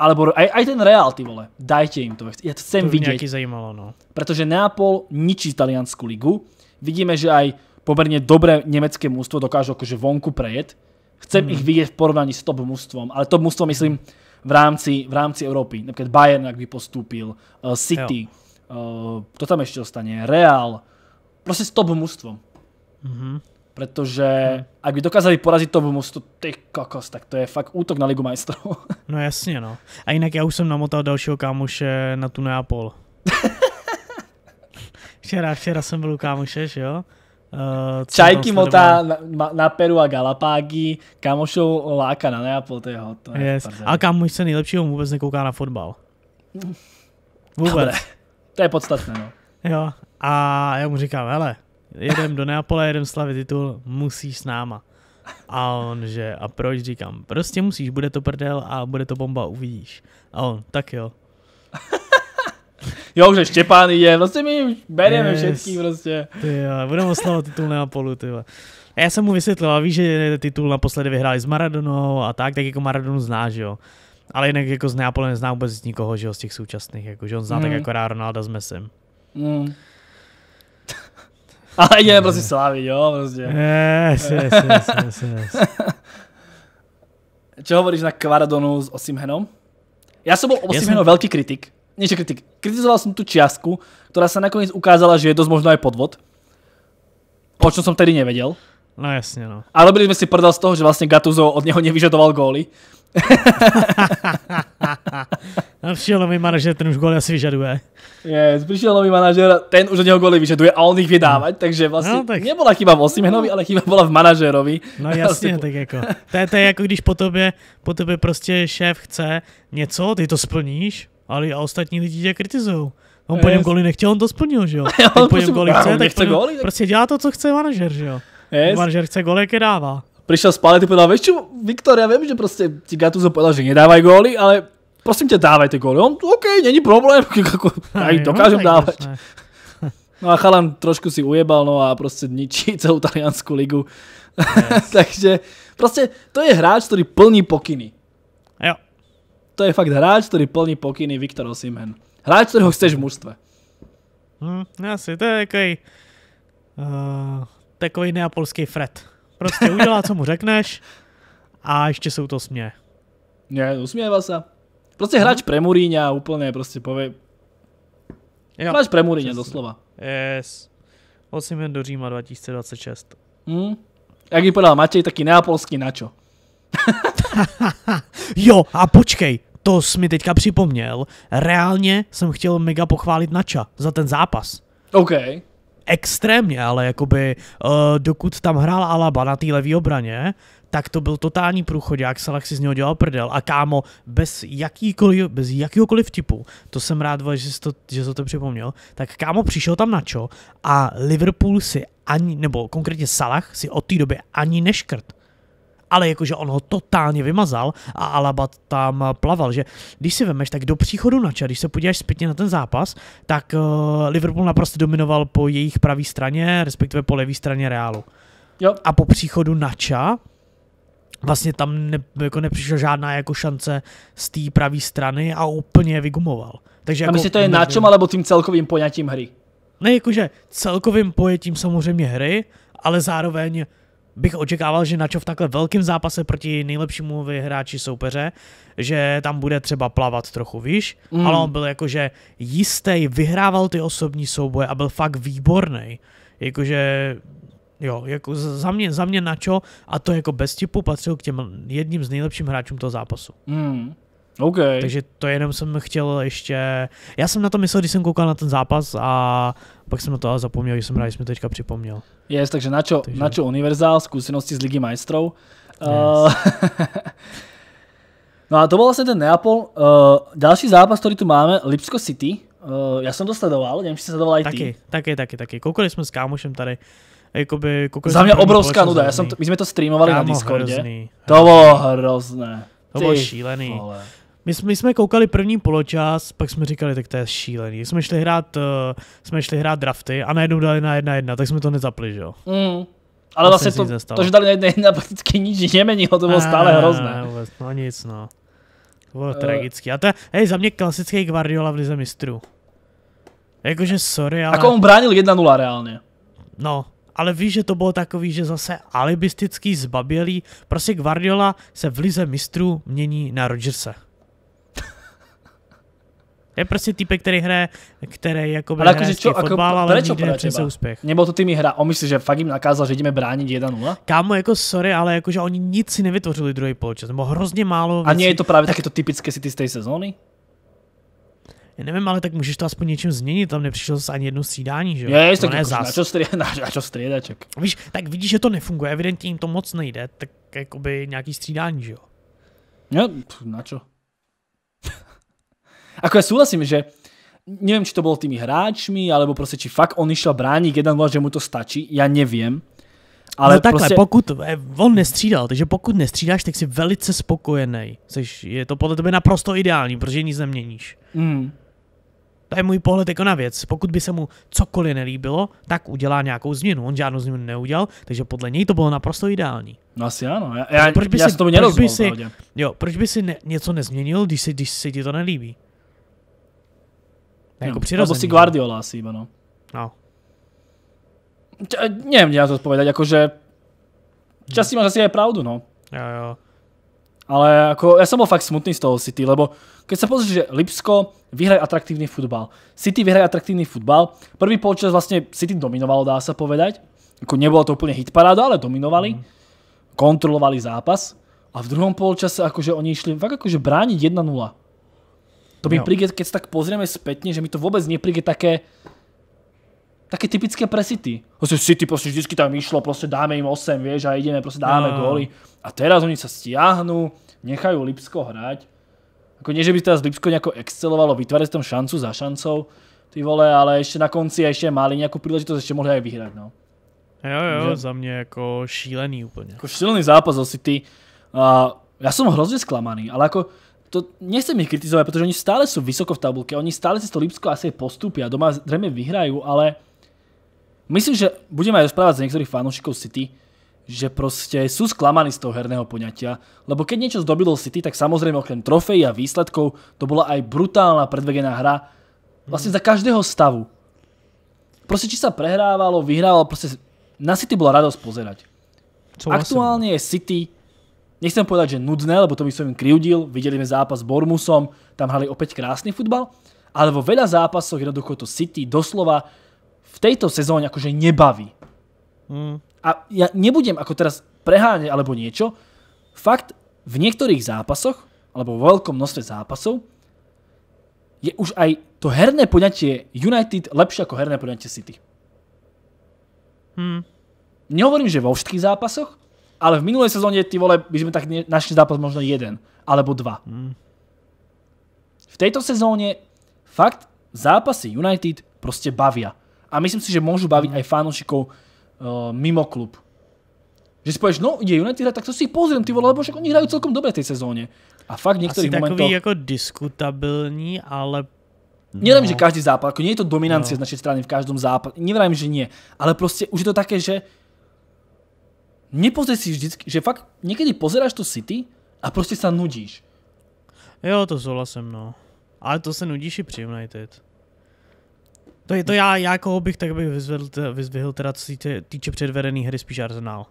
alebo aj, aj ten Real, ty vole, dajte im to. Ja to chcem to vidieť. zajímalo, no. Pretože Neapol ničí taliansku ligu. Vidíme, že aj pomerne dobré nemecké mústvo dokážu akože vonku prejet. Chcem mm. ich vidieť v porovnaní s top mústvom, ale top mústvo myslím v rámci, v rámci Európy. Napríklad Bayern, ak by postúpil, uh, eh, City, uh, eh, to tam ešte ostane, Real, proste s top mústvom. Mm-hmm. Protože hmm. ak by dokázali porazit to mostu, ty kokos, tak to je fakt útok na Ligu majstrů. <laughs> No jasně, no. A jinak já už jsem namotal dalšího kámoše na tu Neapol. <laughs> včera, včera jsem byl u kámoše, že jo? Uh, Čajky motá na, na Peru a Galapágy, kámošou láka na Neapol, to je hot. To je yes. A kámoš se nejlepšího vůbec nekouká na fotbal. Vůbec. Dobre. To je podstatné, no. Jo, a já mu říkám, hele, jedem do Neapole, jedem slavit titul, musíš s náma. A on, že a proč říkám, prostě musíš, bude to prdel a bude to bomba, uvidíš. A on, tak jo. jo, že Štěpán je, vlastně prostě my bereme yes. všetký prostě. Ty jo, budeme oslavovat titul Neapolu, ty jo. já jsem mu vysvětlil, a víš, že titul naposledy vyhráli s Maradonou a tak, tak jako Maradonu zná, že jo. Ale jinak jako z Neapole nezná vůbec nikoho, že jo, z těch současných, jako, že on zná mm. tak no. jako Ronalda s Messim. Mm. No. Ale je prostě slávit, jo, prostě. Yes, yes, yes, yes, yes. <laughs> Čo hovoríš na Kvaradonu s Osimhenom? Já jsem byl Osimhenov velký kritik. Něče kritik. Kritizoval jsem tu čiastku, která se nakonec ukázala, že je dost možná i podvod. O čem jsem tedy nevěděl. No jasně. no. A byli jsme si prdel z toho, že vlastně Gattuso od něho nevyžadoval góly přišel <laughs> nový manažer, ten už goly asi vyžaduje. Je, přišel nový manažer, ten už od něho goly vyžaduje a on jich vydávať, takže vlastně no, tak... nebyla chyba v Osimenovi, no. ale chyba byla v manažerovi. No jasně, vlastně- tak jako. To je, to je jako když po tobě, po tobě prostě šéf chce něco, ty to splníš, ale a ostatní lidi tě kritizují. On po něm goly nechtěl, on to splnil, že jo? <laughs> On po něm goly <laughs> chce, tak, goly, tak prostě dělá to, co chce manažer, že jo? Yes. Manažer chce goly, jaké dává prišiel z palety a povedal, vieš čo, Viktor, ja viem, že proste ti Gattuso povedal, že nedávaj góly, ale prosím ťa, dávaj tie góly. On, OK, není problém, <laughs> ako, aj no, dokážem dávať. <laughs> No a chalan trošku si ujebal, no a proste ničí <laughs> celú taliansku ligu. Yes. Takže proste to je hráč, ktorý plní pokyny. Jo. To je fakt hráč, ktorý plní pokyny Viktor Osimhen. Hráč, ktorého chceš v mužstve. Hmm, asi, to je takový, uh, takový neapolský Fred. Prostě udělá, co mu řekneš a ještě se u to směje. Ne, usměvá se. Prostě hráč hmm. No. Muríňa úplne proste povie. Jo, hráč pre doslova. Yes. Osimen do Říma 2026. Hmm. Jak by podal Matěj, taky neapolský načo. <laughs> jo, a počkej, to jsi mi teďka připomněl. Reálně jsem chtěl mega pochválit Nača za ten zápas. Okay extrémně, ale jakoby uh, dokud tam hrál Alaba na té levý obraně, tak to byl totální Jak Salah si z něho dělal prdel a kámo, bez, jakýkoliv, bez jakýkoliv typu, to jsem rád, že jsi to, že jsi to připomněl, tak kámo přišel tam na čo a Liverpool si ani, nebo konkrétně Salah si od té doby ani neškrt ale jakože on ho totálně vymazal a Alaba tam plaval, že když si vemeš, tak do příchodu na čas, když se podíváš zpětně na ten zápas, tak eh, Liverpool naprosto dominoval po jejich pravé straně, respektive po levé straně Reálu. Jo. A po příchodu Nača vlastně tam ne, jako nepřišla žádná jako šance z té pravé strany a úplně je vygumoval. Takže jako, a myslíš, to je na čem, alebo tím celkovým pojetím hry? Ne, jakože celkovým pojetím samozřejmě hry, ale zároveň bych očekával, že načo v takhle velkém zápase proti nejlepšímu vyhráči soupeře, že tam bude třeba plavat trochu výš, mm. ale on byl jakože jistý, vyhrával ty osobní souboje a byl fakt výborný. Jakože Jo, jako za mě, za mě načo a to jako bez tipu patřil k těm jedním z nejlepším hráčům toho zápasu. Mm. Okay. Takže to jenom jsem chtěl ještě... Já jsem na to myslel, když jsem koukal na ten zápas a pak jsem na to ale zapomněl, že jsem rád, že jsem teďka připomněl. Yes, takže čo, takže... čo univerzál, zkušenosti z Ligy majstrov. Yes. Eh, <laughs> no a to byl vlastně ten Neapol. Uh, další zápas, který tu máme, Lipsko City. Uh, já jsem to sledoval, nevím, jestli si sledoval i ty. Taky, taky, taky, taky. Koukali jsme s kámošem tady. Jakoby, Za mě obrovská nuda, já jsem to, my jsme to streamovali Kámo, na Discordě. Hrozný, hrozný. To bylo hrozné. To bylo šílený. Vole my, my jsme koukali první poločas, pak jsme říkali, tak to je šílený. Jsme šli hrát, uh, jsme šli hrát drafty a najednou dali na jedna jedna, tak jsme to nezapli, že jo? Mm. Ale vlastně, vlastně to, to, že dali na jedna jedna, prakticky nic neměnilo, to bylo ne, stále hrozné. Ne, vůbec, no nic, no. To bylo uh. tragický. A to je, hej, za mě klasický Guardiola v lize mistrů. Jakože sorry, ale... Ako on bránil 1-0 reálně. No, ale víš, že to bylo takový, že zase alibistický, zbabělý. Prostě Guardiola se v lize mistrů mění na Rodgersa. Je prostě typ, který hraje, který jako ale akože čo, ako, fotbal, ale prečo nepřinese úspěch. Nebo to tými hra, on myslí, že fakt jim nakázal, že jdeme bránit 1-0? Kámo, jako sorry, ale jakože oni nic si nevytvořili druhý poločas, nebo hrozně málo. A nie je to právě taky to typické City z té sezóny? Já nevím, ale tak můžeš to aspoň něčím změnit, tam nepřišel se ani jedno střídání, že jo? Je, to no, jako zás... <laughs> na, čo na, na čo střídaček. Víš, tak vidíš, že to nefunguje, evidentně jim to moc nejde, tak jakoby nějaký střídání, že jo? No, na čo? Ako ja súhlasím, že neviem, či to bolo tými hráčmi, alebo proste, či fakt on išiel bránik 1-0, že mu to stačí, já nevím. Ale no takhle, prostě... pokud e, on nestřídal, takže pokud nestřídáš, tak jsi velice spokojený. Jseš, je to podle tebe naprosto ideální, protože nic neměníš. Mm. To je můj pohled jako na věc. Pokud by se mu cokoliv nelíbilo, tak udělá nějakou změnu. On žádnou změnu neudělal, takže podle něj to bylo naprosto ideální. No asi ano. Já, já, proč by já si, to proč by si, jo, proč by si ne, něco nezměnil, když, si, když se ti to nelíbí? Jako Lebo hm, si Guardiola asi iba, no. No. Č- eh, neviem, na to odpovedať, akože Časí máš asi aj pravdu, no. Jo, jo. Ale ako, ja som bol fakt smutný z toho City, lebo keď sa pozrieš, že Lipsko vyhraje atraktívny futbal. City vyhraje atraktívny futbal. Prvý polčas vlastne City dominovalo, dá sa povedať. Ako nebolo to úplne hitparáda, ale dominovali. Mm. Kontrolovali zápas. A v druhom polčase akože oni išli fakt akože brániť 1-0. To mi no. príde, keď sa tak pozrieme spätne, že mi to vôbec nepríde také také typické pre City. Proste City proste vždycky tam išlo, proste dáme im 8, vieš, a ideme, proste dáme no. góly. A teraz oni sa stiahnu, nechajú Lipsko hrať. Ako nie, že by teraz Lipsko nejako excelovalo, vytvárať tam šancu za šancou, ty vole, ale ešte na konci ešte mali nejakú príležitosť, ešte mohli aj vyhrať, no. Jo, jo, Takže, za mě jako šílený úplně. Ako šílený zápas o City. A, já jsem hrozně sklamaný, ale jako to nechcem ich kritizovať, pretože oni stále sú vysoko v tabulke, oni stále si to Lipsko asi postupia, doma zrejme vyhrajú, ale myslím, že budeme aj rozprávať z niektorých fanúšikov City, že proste sú sklamaní z toho herného poňatia, lebo keď niečo zdobilo City, tak samozrejme okrem trofejí a výsledkov, to bola aj brutálna predvegená hra vlastne za každého stavu. Proste či sa prehrávalo, vyhrávalo, proste na City bola radosť pozerať. Aktuálne je City nechcem povedať, že nudné, lebo to by som im kryudil, videli sme zápas s Bormusom, tam hrali opäť krásny futbal, ale vo veľa zápasoch jednoducho to City doslova v tejto sezóne akože nebaví. Mm. A ja nebudem ako teraz preháňať alebo niečo, fakt v niektorých zápasoch, alebo vo veľkom množstve zápasov, je už aj to herné poňatie United lepšie ako herné poňatie City. Hmm. Nehovorím, že vo všetkých zápasoch, ale v minulé sezóně ty vole, by sme tak našli zápas možno jeden, alebo dva. Hmm. V tejto sezóne fakt zápasy United proste bavia. A myslím si, že môžu baviť mm. aj fanúšikov uh, mimo klub. Že si povieš, no je United tak to si ich pozriem, ty vole, lebo však oni hrajú celkom dobre v tej sezóne. A fakt v niektorých Asi momentoch... takový jako diskutabilní, ale... No. Nevím, že no. každý zápas, jako nie je to dominancie no. z našej strany v každom zápase, nevím, že nie, ale prostě už je to také, že nepozrieš si vždycky, že fakt niekedy pozeráš to City a proste sa nudíš. Jo, to souhlasím, no. Ale to se nudíš i při United. To je to já, já koho jako bych tak bych vyzvedl, vyzvihl teda co týče předvedený hry spíš Arsenal.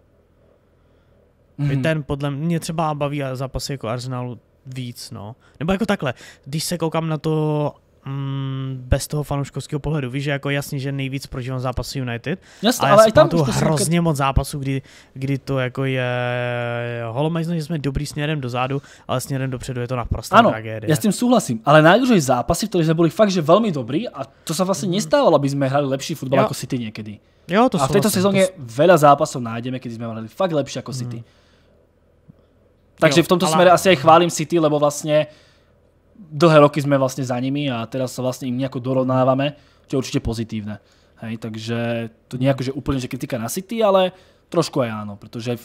mm Ten podle mě třeba baví zápasy jako Arsenalu víc, no. Nebo jako takhle, když se koukám na to mm, bez toho fanouškovského pohledu. Víš, že jako jasně, že nejvíc prožívám zápasy United. Jasně, ale, ale já tam už hrozně říkat... moc zápasů, kdy, kdy to jako je holomajzno, že jsme dobrý směrem dozadu, ale směrem dopředu je to naprosto ano, tragédie. já s tím souhlasím, ale najdůležitější zápasy, které jsme byli fakt, že velmi dobrý a to se vlastně mm. nestávalo, aby jsme hráli lepší fotbal jako City někdy. Jo, to a v této sezóně to... veľa zápasov nájdeme, kdy jsme hráli fakt lepší jako City. Mm. Takže jo, v tomto ale... smere asi aj chválím City, lebo vlastně dlhé roky sme vlastne za nimi a teraz sa vlastne im nejako dorovnávame, čo je určite pozitívne. Hej, takže to nie že úplne, že kritika na City, ale trošku aj áno, pretože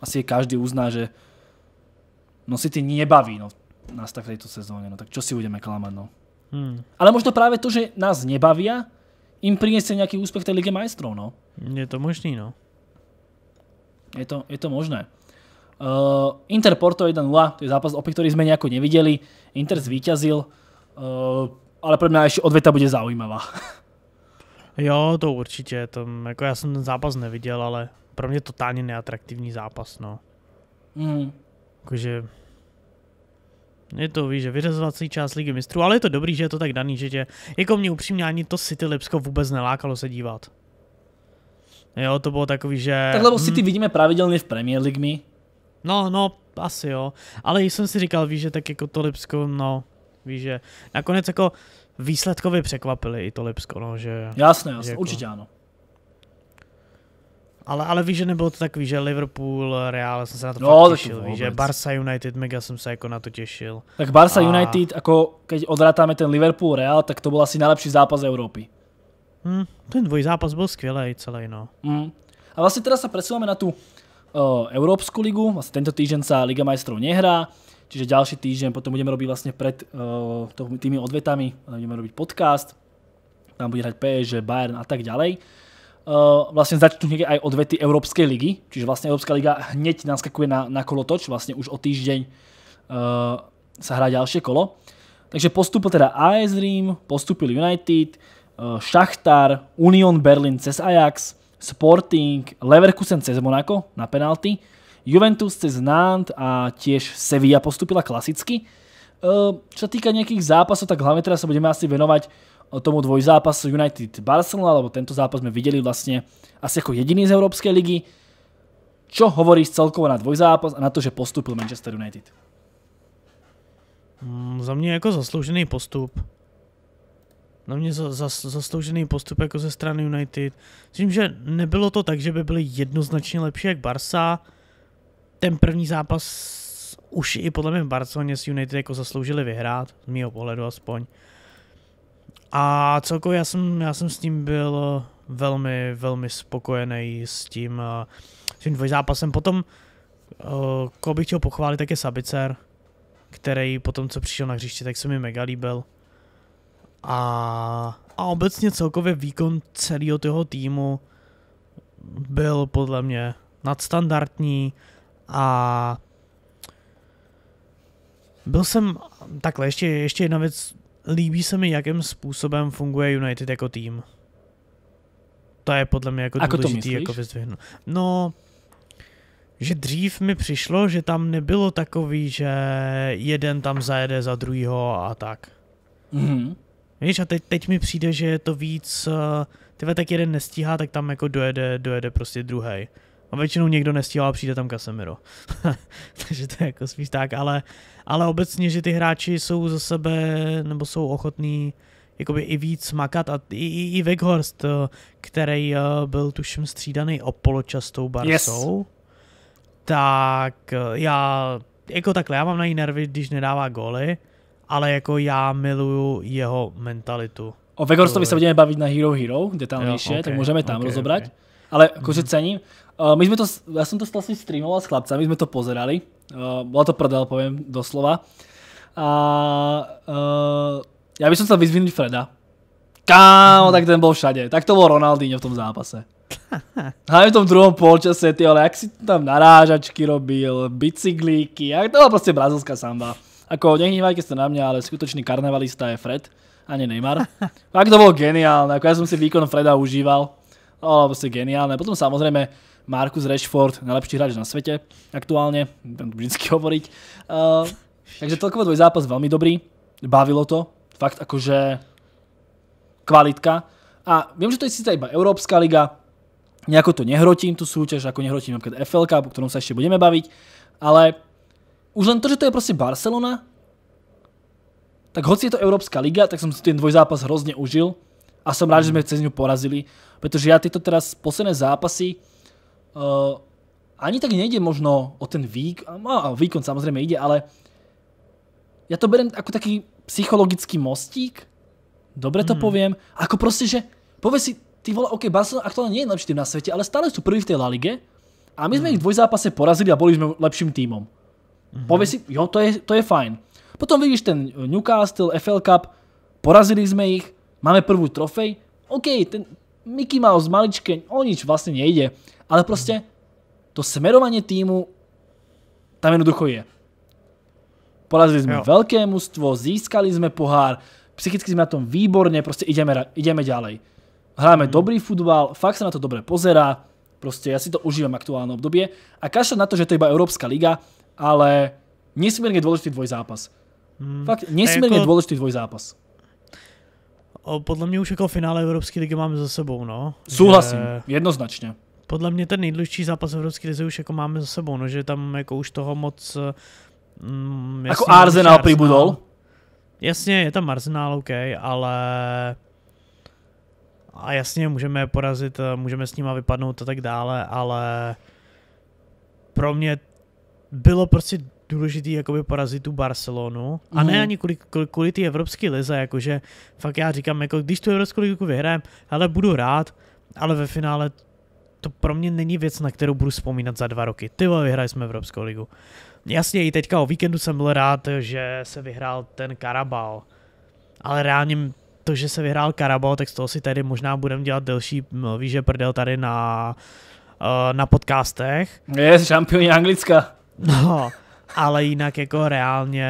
asi každý uzná, že no City nebaví no, nás tak v tejto sezóne, no tak čo si budeme klamať, no. Hmm. Ale možno práve to, že nás nebavia, im priniesie nejaký úspech tej Lige majstrov, no. Je to možný, no. Je to, je to možné. Uh, Inter Porto 1-0, to je zápas, opäť, ktorý sme nejako nevideli. Inter zvíťazil, uh, eh, ale pro mě ještě odveta bude zaujímavá. <laughs> Jo, to určitě. To, jako já jsem ten zápas neviděl, ale pro mě totálně neatraktivní zápas. No. Mm. Jakože je to, víš, že vyřazovací část Ligy mistrů, ale je to dobrý, že je to tak daný, že tě, jako mě upřímně ani to City Lipsko vůbec nelákalo se dívat. Jo, to bylo takový, že... Tak lebo City hm. vidíme pravidelně v Premier League, my. No, no, asi jo. Ale jsem si říkal, víš, že tak jako to Lipsko, no, víš, že nakonec jako výsledkově překvapili i to Lipsko, no, že... Jasné, jasné, jako... určitě ano. Ale, ale víš, že nebylo to víš, že Liverpool, Real, jsem se na to no, fakt těšil, to víš, že Barca United, mega jsem se jako na to těšil. Tak Barca a... United, jako keď odrátáme ten Liverpool, Real, tak to byl asi nejlepší zápas Evropy. Hmm, ten dvoj zápas byl skvělý celý, no. Mm. A vlastně teda se přesuneme na tu Európsku ligu, vlastne tento týždeň sa Liga majstrov nehrá, čiže ďalší týždeň potom budeme robiť vlastne pred tými odvetami, budeme robiť podcast, tam bude hrať PSG, Bayern a tak ďalej. vlastne začnú niekde aj odvety Európskej ligy, čiže vlastne Európska liga hneď naskakuje na, na kolotoč, vlastne už o týždeň sa hrá ďalšie kolo. Takže postupil teda AS Rím, postupil United, Šachtar, Union Berlin cez Ajax, Sporting Leverkusen cez Monaco na penalty, Juventus cez Nant a tiež Sevilla postupila klasicky. Ehm, čo sa týka nejakých zápasov, tak hlavne teraz sa budeme asi venovať tomu dvojzápasu United Barcelona, lebo tento zápas sme videli vlastne asi ako jediný z Európskej ligy. Čo hovoríš celkovo na dvojzápas a na to, že postupil Manchester United? Za mm, za mě jako zaslúžený postup na mě za, za, zasloužený postup jako ze strany United. Myslím, že nebylo to tak, že by byli jednoznačně lepší jak Barca. Ten první zápas už i podle mě v Barceloně s United jako zasloužili vyhrát, z mého pohledu aspoň. A celkově já jsem, já jsem s tím byl velmi, velmi spokojený s tím, eh, s tím dvojzápasem. Potom, eh, koho bych chtěl pochválit, tak je Sabicer, který potom, co přišel na hřiště, tak se mi mega líbil. A, a obecně celkově výkon celého toho týmu byl podle mě nadstandardní a byl jsem, takhle ještě, ještě jedna věc, líbí se mi, jakým způsobem funguje United jako tým. To je podle mě jako Ako důležitý jako vyzdvihnout. No, že dřív mi přišlo, že tam nebylo takový, že jeden tam zajede za druhýho a tak. Mm-hmm. Víš, a teď, teď mi přijde, že je to víc, ty eh, tyhle tak jeden nestíhá, tak tam jako dojede, dojede prostě druhý. A většinou někdo nestíhá a přijde tam Casemiro. <laughs> Takže to je jako spíš tak, ale, ale obecně, že ty hráči jsou za sebe, nebo jsou ochotní jakoby i víc makat a i, i, i Weghorst, eh, který eh, byl tuším střídaný o poločastou Barsou, yes. tak já jako takhle, já mám na ní nervy, když nedává góly, ale jako já miluju jeho mentalitu. O Vegorstovi se budeme bavit na Hero Hero, kde tam jo, okay, tak můžeme tam okay, rozobrať. Okay. Ale že jako mhm. cením. Uh, my jsme to, já jsem to vlastně streamoval s chlapcami, my jsme to pozerali. Uh, byla to prdel, povím doslova. A uh, já bych chtěl chcel Freda. Kámo, mm. tak ten byl všade. Tak to byl Ronaldinho v tom zápase. A <laughs> v tom druhém polčase, ty ale jak si tam narážačky robil, bicyklíky, jak to byla prostě brazilská samba. Ako, nehnívajte sa na mňa, ale skutočný karnevalista je Fred, a nie Neymar. <laughs> Tak to bolo geniálne, ako ja som si výkon Freda užíval. No, ale proste geniálne. Potom samozrejme Marcus Rashford, najlepší hráč na svete aktuálne, budem vždycky <laughs> hovoriť. Eh, takže celkovo tvoj zápas veľmi dobrý, bavilo to, fakt akože kvalitka. A viem, že to je síce iba Európska liga, nejako to nehrotím tú súťaž, ako nehrotím napríklad FLK, o ktorom sa ešte budeme baviť, ale už len to, že to je prostě Barcelona, tak hoci je to Evropská liga, tak jsem si ten dvojzápas hrozně užil a jsem rád, že jsme cez ňu porazili, protože já tyto teraz posledné zápasy uh, ani tak nejde možno o ten vík, a výkon samozřejmě jde, ale já to berem jako taký psychologický mostík, dobře to mm. povím, jako prostě, že povie si, ty vole, OK, Barcelona aktuálně nie je tým na světě, ale stále jsou první v té La Lige a my mm. sme mhm. ich v dvojzápase porazili a boli jsme lepším týmom. Mm-hmm. Pověz si, jo, to je, to je fajn. Potom vidíš ten Newcastle, FL Cup, porazili jsme jich, máme první trofej, OK, ten Mickey Mouse maličke, o nič vlastně nejde, ale prostě mhm. to smerování týmu tam jednoducho je. Porazili jsme velké mužstvo, získali jsme pohár, psychicky jsme na tom výborně, prostě ideme, ideme ďalej. Hráme mm. dobrý futbal, fakt se na to dobře pozerá, prostě já si to užívám aktuálne období a kašľať na to, že to je iba Evropská liga, ale nesmierne dôležitý dvojzápas. Hmm. Fakt nesmírně jako... dôležitý dvojzápas. O, podle mě už jako finále Evropské ligy máme za sebou, no. Souhlasím, že... jednoznačně. Podle mě ten nejdůležitější zápas Evropské ligy už jako máme za sebou, no, že tam jako už toho moc... Mm, jako jasně, jako Arsenal přibudol? Jasně, je tam Arsenal, OK, ale... A jasně, můžeme porazit, eh, můžeme s nima vypadnout a tak dále, ale pro mě bylo prostě důležitý jakoby porazit tu Barcelonu. A ne mhm. ani kvůli, kvůli té evropské lize, jakože fakt já říkám, jako když tu Evropskou ligu vyhrám, ale budu rád, ale ve finále to pro mě není věc, na kterou budu vzpomínat za dva roky. Ty vole, vyhrali jsme Evropskou ligu. Jasně, i teďka o víkendu jsem byl rád, že se vyhrál ten Karabal. Ale reálně to, že se vyhrál Karabal, tak z toho si tady možná budeme dělat delší že prdel tady na, eh, na podcastech. Je, šampioni Anglicka. No, ale jinak jako reálně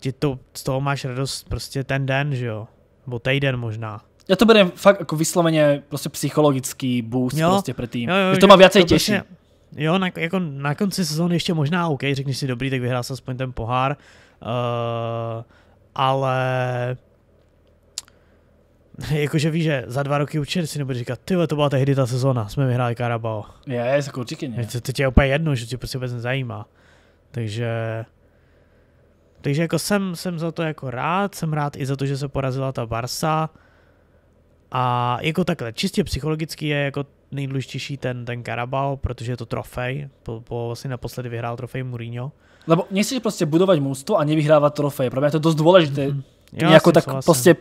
ti to, z toho máš radost prostě ten den, že jo? Nebo den možná. Já to bude fakt jako vysloveně prostě psychologický boost jo, prostě pro tým. Jo, jo, že to jako má viacej těší. Prostě, jo, na, jako na konci sezóny ještě možná OK, řekneš si dobrý, tak vyhrál se aspoň ten pohár. Uh, ale <laughs> Jakože víš, že za dva roky určitě si nebude říkat, ty to byla tehdy ta sezóna, jsme vyhráli Karabao. Já je, jako určitě ne. To, to tě je úplně jedno, že tě prostě vůbec nezajímá. Takže... Takže jako jsem, jsem za to jako rád, jsem rád i za to, že se porazila ta Barsa. A jako takhle, čistě psychologicky je jako nejdůležitější ten, ten Karabao, protože je to trofej, po, po vlastně naposledy vyhrál trofej Mourinho. Lebo nechceš prostě budovat mužstvo a nevyhrávat trofej, pro mě je to dost důležité. Mm-hmm. Jo, jako tak prostě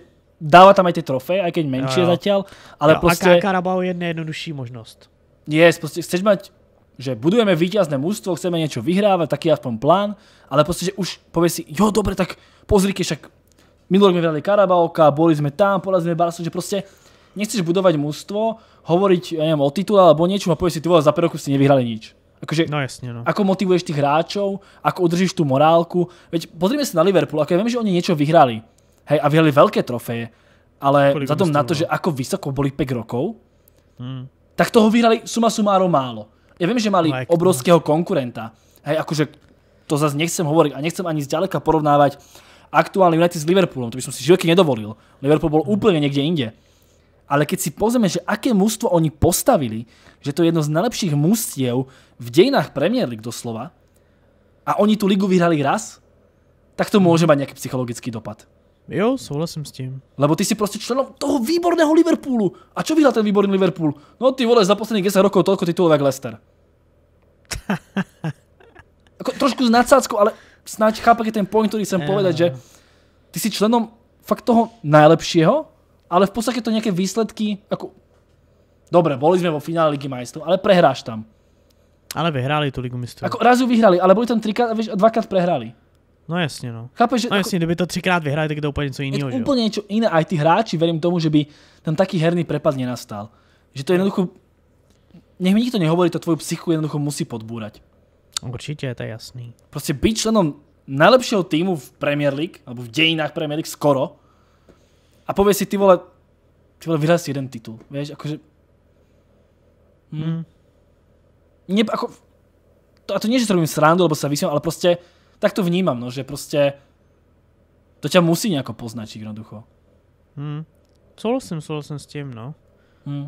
dává tam i ty trofeje, a keď menší jo, jo. ale jo, prostě... A Karabao je nejjednodušší Je, Yes, prostě, chceš mať že budujeme vítězné mužstvo, chceme něco vyhrávat, taky aspoň plán, ale prostě, že už povie si, jo, dobře, tak pozri, když však minulý rok sme vyhrali Karabaoka, boli jsme tam, porazili jsme Barcelona, že prostě nechceš budovat mužstvo, hovoriť, ja neviem, o titule alebo niečo a povie si, ty vole, za 5 si ste nevyhrali nič. Akože, no jasne, no. Ako motivuješ tých hráčov, ako udržíš tú morálku. Veď pozrime sa na Liverpool, ako ja viem, že oni niečo vyhrali. Hej, a vyhrali veľké trofeje, ale Kolik tom na to, že ako vysoko boli 5 rokov, hmm. tak toho vyhrali suma sumáro málo. Ja viem, že mali like, obrovského no. konkurenta. Hej, akože to zase nechcem hovoriť a nechcem ani zďaleka porovnávať aktuálny United s Liverpoolom, to by som si žilky nedovolil. Liverpool bol hmm. úplne niekde inde. Ale keď si pozrieme, že aké mústvo oni postavili, že to je jedno z najlepších mústiev v dejinách Premier League doslova, a oni tu ligu vyhrali raz, tak to môže mať nejaký psychologický dopad. Jo, souhlasím s tím. Lebo ty si prostě členom toho výborného Liverpoolu. A co vyhrál ten výborný Liverpool? No ty vole, za posledních 10 rokov tolko titulů jak Leicester. <laughs> Ako, trošku s ale snáď chápete ten point, který jsem povedať, že ty si členom fakt toho nejlepšího. ale v podstatě to nějaké výsledky, jako Dobre, boli jsme vo finále Ligy majstrov, ale prehráš tam. Ale vyhráli tu Ligu mistrov. Ako raz ju vyhráli, ale byli tam trikrát a, dvakrát prehráli. No jasně, no. Chápeš, že, no jasně, ako... kdyby to třikrát vyhráli, tak je to úplně něco jiného. Je úplně něco jiné a i ty hráči, verím tomu, že by tam taký herný prepad nenastal. Že to jednoducho, nech mi nikto nehovorí, to tvoju psychu jednoducho musí podbúrať. Určitě, to je jasný. Prostě být členom najlepšieho týmu v Premier League, alebo v dejinách Premier League skoro, a povie si, ty vole, ty vole, vyhrál si jeden titul, vieš, akože... Hm. Mm. ako, to, a to nie, že to robím srandu, lebo sa vysmiem, ale prostě tak to vnímam, no, že proste to ťa musí nejako poznačiť jednoducho. Hmm. Souhlasím, jsem s tým, no. Hmm.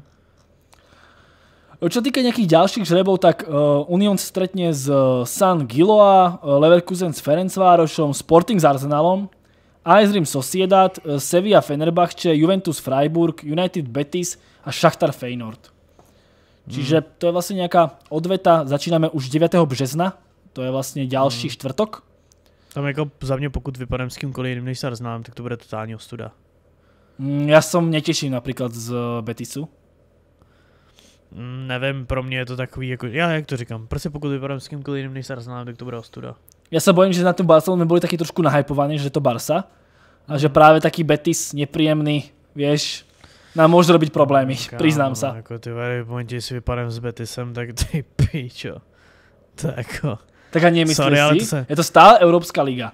E, čo týka nejakých ďalších žrebov, tak Union e, Union stretne s e, San Giloa, Leverkusen s Ferencvárošom, Sporting s Arsenalom, AS Rim Sociedad, Sevilla Fenerbahče, Juventus Freiburg, United Betis a Šachtar Feyenoord. Čiže hmm. to je vlastne nejaká odveta, začíname už 9. března to je vlastně další hmm. čtvrtok. Tam jako za mě, pokud vypadám s kýmkoliv jiným, než se znám, tak to bude totální ostuda. Mm, já jsem netěším například z eh, Betisu. Mm, nevím, pro mě je to takový, jako, já jak to říkám, prostě pokud vypadám s kýmkoliv jiným, než se znám, tak to bude ostuda. Já se bojím, že na tom Barcelonu byli taky trošku nahypovaní, že to Barsa. A že hmm. právě taký Betis nepříjemný, víš, nám může robit problémy, hmm, Kámo, přiznám se. Jako ty v momentě, si vypadám s Betisem, tak ty <laughs> píčo. To jako... Tak ani nemyslíš Sorry, si? To se... Je to stále Evropská liga.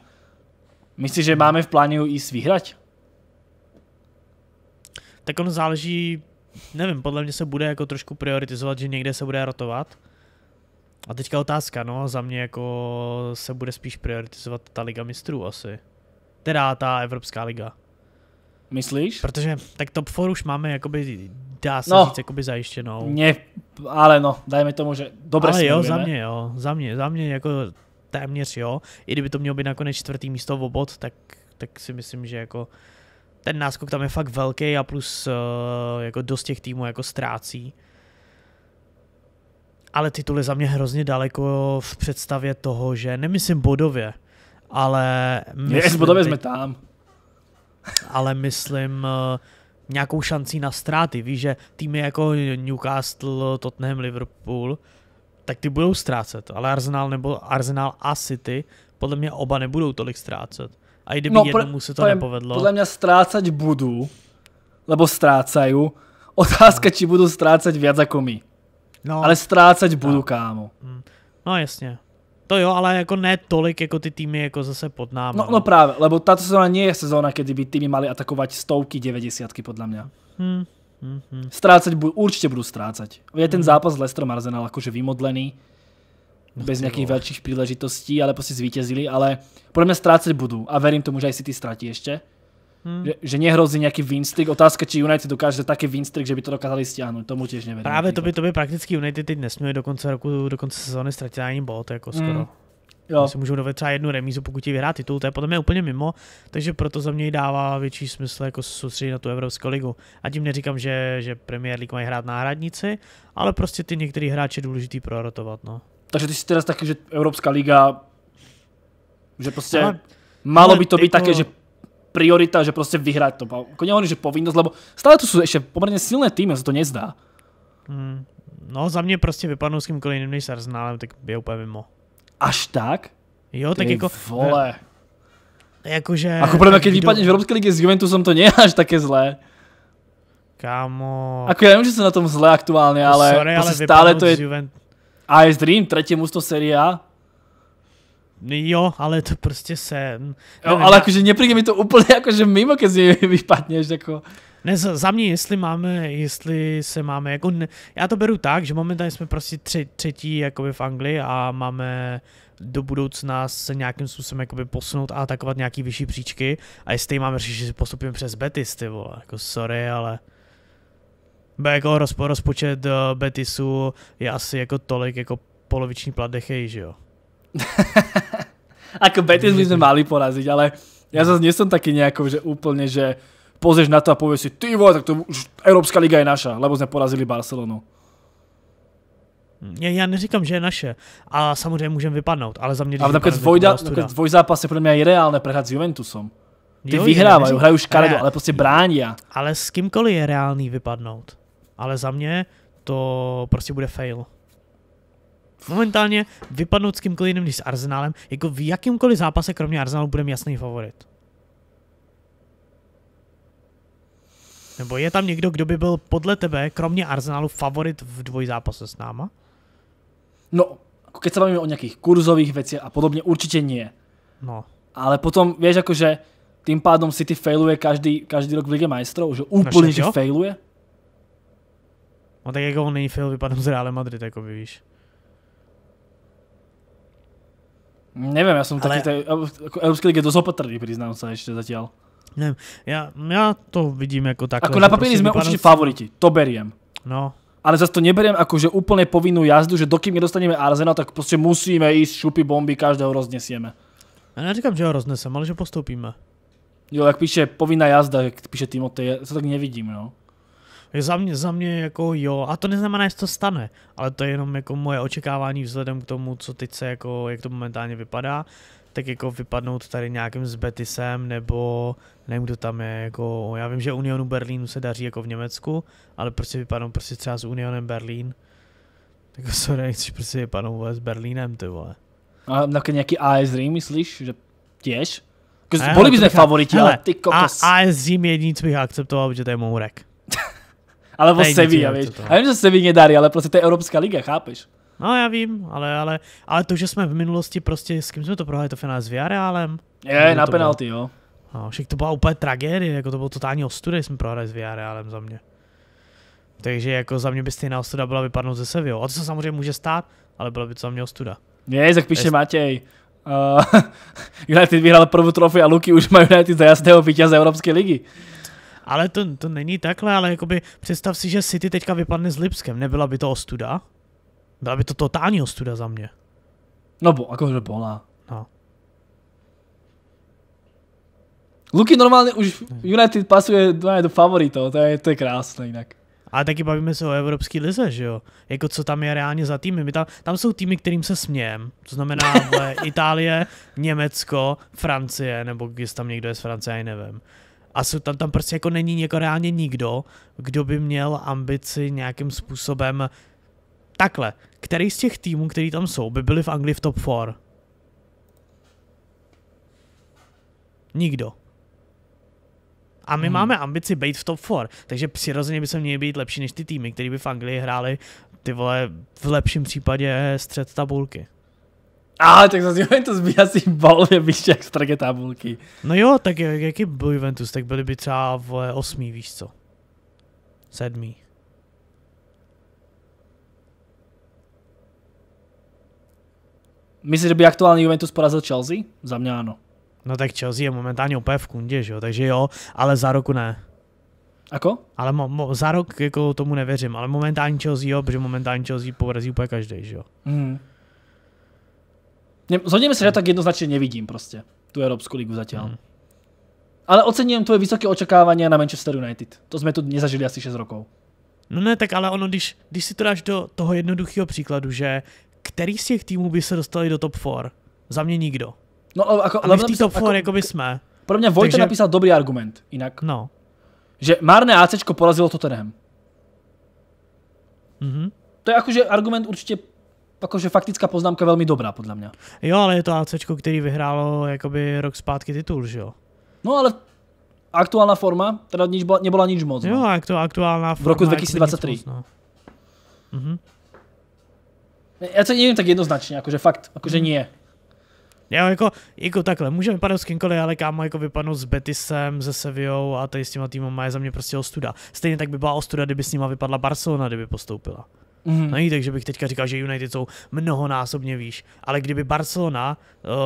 Myslíš, že máme v plánu jíst vyhrať? Tak ono záleží, nevím, podle mě se bude jako trošku prioritizovat, že někde se bude rotovat. A teďka otázka, no, za mě jako se bude spíš prioritizovat ta Liga mistrů asi. Teda ta Evropská liga. Myslíš? Protože tak top 4 už máme jakoby, dá se no, říct, jakoby zajištěnou. Mě ale no, dajme tomu, že dobré Ale jo, za mě jo, za mě, za mě jako téměř jo. I kdyby to mělo být nakonec čtvrtý místo v obod, tak, tak si myslím, že jako ten náskok tam je fakt velký a plus uh, jako dost těch týmů jako ztrácí. Ale titul je za mě hrozně daleko v představě toho, že nemyslím bodově, ale... Myslím, je, bodově jsme tam. Ale myslím... Uh, nějakou šancí na ztráty. Víš, že týmy jako Newcastle, Tottenham, Liverpool, tak ty budou ztrácet, ale Arsenal nebo Arsenal a City podle mě oba nebudou tolik ztrácet. A i kdyby no, jednomu se to nepovedlo. Podle mě ztrácet budu, lebo ztrácají. Otázka, no. či budu ztrácet víc jako my. No. Ale ztrácet no. budu, kámo. Mm. No jasně. To jo, ale jako ne tolik jako ty týmy jako zase pod námi. No, no, no právě, lebo tato sezóna nie je sezóna, kdy by týmy mali atakovat stovky 90 podle mě. Hmm. Hm, mm-hmm. Strácať bu- určitě budu strácať. Je ten hm. zápas Lester Marzenal jakože vymodlený, no, bez nějakých velkých příležitostí, ale prostě zvítězili, ale podle mě strácať budu a verím tomu, že aj City ztratí ještě. Hmm. Že, že nehrozí nejaký winstick. Otázka, či United dokáže taky winstick, že by to dokázali stiahnuť. Tomu tiež neverím. Právě to by, to by prakticky United teď nesměli do konce roku, do konce sezóny ztratila ani bod, jako hmm. skoro. Hmm. Jo. si můžou dovedit třeba jednu remízu, pokud ti vyhrá titul, to je potom je úplně mimo, takže proto za mě dává větší smysl jako soustředit na tu Evropskou ligu. A tím neříkám, že, že Premier League mají hrát náhradníci, ale prostě ty některý hráče je důležitý prorotovat. No. Takže ty si teda taky, že Evropská liga, že prostě ale, malo ale by to být jako... také, že priorita, že proste vyhrať to. Ako nehovorím, že povinnosť, lebo stále tu sú ešte pomerne silné týmy, sa to nezdá. Mm. No za mě prostě vypadnou s kýmkoliv jiným než s Arsenálem, tak je úplně mimo. Až tak? Jo, Ty tak jako... vole. Jakože... Ako podľa mňa, keď vypadneš v Európskej lige s Juventusom, to nie <laughs> je až také zlé. Kámo... Ako ja viem, že som na tom zle aktuálne, ale, Sorry, ale prostě stále to je... Juvent... AS Dream, tretie musto série Jo, ale to prostě se. Jo, ale jakože nepríde mi to úplně jakože mimo, když mi něj <laughs> vypadneš, jako... Ne, za, za mě, jestli máme, jestli se máme, jako ne, já to beru tak, že momentálně jsme prostě tři, třetí jakoby v Anglii a máme do budoucna se nějakým způsobem jakoby posunout a atakovat nějaký vyšší příčky a jestli máme řešit, že postupíme přes Betis, ty vole, jako sorry, ale jako rozpo, rozpočet uh, Betisu je asi jako tolik jako poloviční plat Dechej, že jo. <laughs> ako Betis by sme mali poraziť, ale ja zase nie som taký nejako, že úplne, že pozrieš na to a povieš si, ty vole, tak to už Európska liga je naša, lebo sme porazili Barcelonu. Hm, Já neříkám, že je naše. A samozřejmě můžeme vypadnout, ale za mě... Ale nakonec dvojda, dvojzápas je pro mě i reálné s Juventusom. Ty jo, vyhrávají, hrají škaredo, ale prostě brání. Ale s kýmkoliv je reálny vypadnout. Ale za mě to prostě bude fail momentálně vypadnout s kýmkoliv jiným než s Arsenálem, jako v jakýmkoliv zápase kromě Arsenalu budeme jasný favorit. Nebo je tam někdo, kdo by byl podle tebe, kromě Arsenalu, favorit v dvojzápase s náma? No, keď se bavíme o nějakých kurzových věcech a podobně, určitě nie. No. Ale potom, víš, jakože tým pádom City failuje každý, každý rok v Ligue majstrov, že úplně, no, že failuje. No tak jako on není fail, vypadám z Real Madrid, jako by víš. Nevím, já jsem ale... taky, jako Evropské ligy lige dosť opatrný, přiznám se ještě zatím. Nevím, já, já to vidím jako tak. Ako na prostě jsme určitě určite favoriti, to beriem. No. Ale zase to neberiem jako, že úplně povinnou jazdu, že dokým nedostaneme Arzena, tak prostě musíme jít šupy bomby, každého roznesieme. Já neříkám, že ho roznesem, ale že postoupíme. Jo, jak píše povinná jazda, jak píše Timotej, já se tak nevidím, no. Za mě, za mě jako jo, a to neznamená, že to stane, ale to je jenom jako moje očekávání vzhledem k tomu, co teď se jako, jak to momentálně vypadá, tak jako vypadnout tady nějakým s Betisem, nebo nevím, kdo tam je, jako já vím, že Unionu Berlínu se daří jako v Německu, ale prostě vypadnou prostě třeba s Unionem Berlín, tak <laughs> sorry, nechci prostě vypadnou s Berlínem, ty vole. A taky nějaký AS Rím, myslíš, že těž? Boli by jsme favoriti, ale ty kokos. A AS je jediný, co bych akceptoval, protože to je Mourek. <laughs> Alebo Tej Sevilla, vieš. A viem, že Sevilla nedarí, ale proste to je Európska prostě liga, chápeš? No já vím, ale, ale, ale to, že jsme v minulosti prostě, s kým jsme to prohráli, to finále s Villarealem? Je, na penalty, jo. No, však to byla úplně tragédie, jako to bylo totální ostuda, jsme prohráli s Villarealem za mě. Takže jako za mě by stejná ostuda byla vypadnout ze Sevillou. A to se samozřejmě může stát, ale byla by to za mě ostuda. Je, tak píše Jest... Matěj. Uh, <laughs> United vyhrál první trofej a Luky už mají United za jasného vítěze Evropské ligy. Ale to, to není takhle, ale jakoby představ si, že City teďka vypadne s Lipskem. Nebyla by to ostuda? Byla by to totální ostuda za mě. No bo, akože bola. No. no. Luky normálně už United pasuje do favoritov, to je, to je krásné jinak. Ale taky bavíme se o evropský lize, že jo? Jako co tam je reálně za týmy. My tam, tam jsou týmy, kterým se smějem. To znamená <laughs> Itálie, Německo, Francie, nebo jestli tam někdo je z Francie, já nevím a jsou tam, tam prostě jako není jako reálně nikdo, kdo by měl ambici nějakým způsobem takhle. Který z těch týmů, který tam jsou, by byli v Anglii v top 4? Nikdo. A my hmm. máme ambici být v top 4, takže přirozeně by se měli být lepší než ty týmy, které by v Anglii hráli ty vole v lepším případě střed tabulky. Ale tak zase Juventus by asi balově víš, jak z tabulky. No jo, tak jaký byl Juventus, tak byli by třeba v eh, osmý, víš co. Sedmý. Myslíš, že by aktuálně Juventus porazil Chelsea? Za mě ano. No tak Chelsea je momentálně úplně v kundě, že jo, takže jo, ale za roku ne. Ako? Ale mo, mo, za rok jako tomu nevěřím, ale momentálně Chelsea jo, protože momentálně Chelsea porazí úplně každý, že jo. Mm. Zhodneme se, že tak jednoznačně nevidím prostě tu Evropskou ligu zatím. Mm. Ale ocením tvoje vysoké očekávání na Manchester United. To jsme tu nezažili asi 6 rokov. No ne, tak ale ono, když, když si to dáš do toho jednoduchého příkladu, že který z těch týmů by se dostali do top 4? Za mě nikdo. No, jako, ale v té top 4 jako, by jsme. Pro mě Vojta Takže... napísal dobrý argument, jinak. No. Že marné AC porazilo Tottenham. Mhm. To je jakože argument určitě takže faktická poznámka velmi dobrá, podle mě. Jo, ale je to AC, který vyhrálo jakoby rok zpátky titul, že jo? No ale aktuálna forma, teda nič, nebyla nič moc. Jo, no. aktu, aktuálna forma. V roku 2023. Jako no. mhm. Já to nevím tak jednoznačně, jakože fakt, jakože mm. nie. Jo, jako, jako takhle, Můžeme vypadat s kýmkoliv, ale kámo jako vypadnout s Betisem, ze Sevillou a tady s těma týmama je za mě prostě ostuda. Stejně tak by byla ostuda, kdyby s nima vypadla Barcelona, kdyby postoupila. Mm-hmm. Není tak, že bych teďka říkal, že United jsou mnohonásobně výš, ale kdyby Barcelona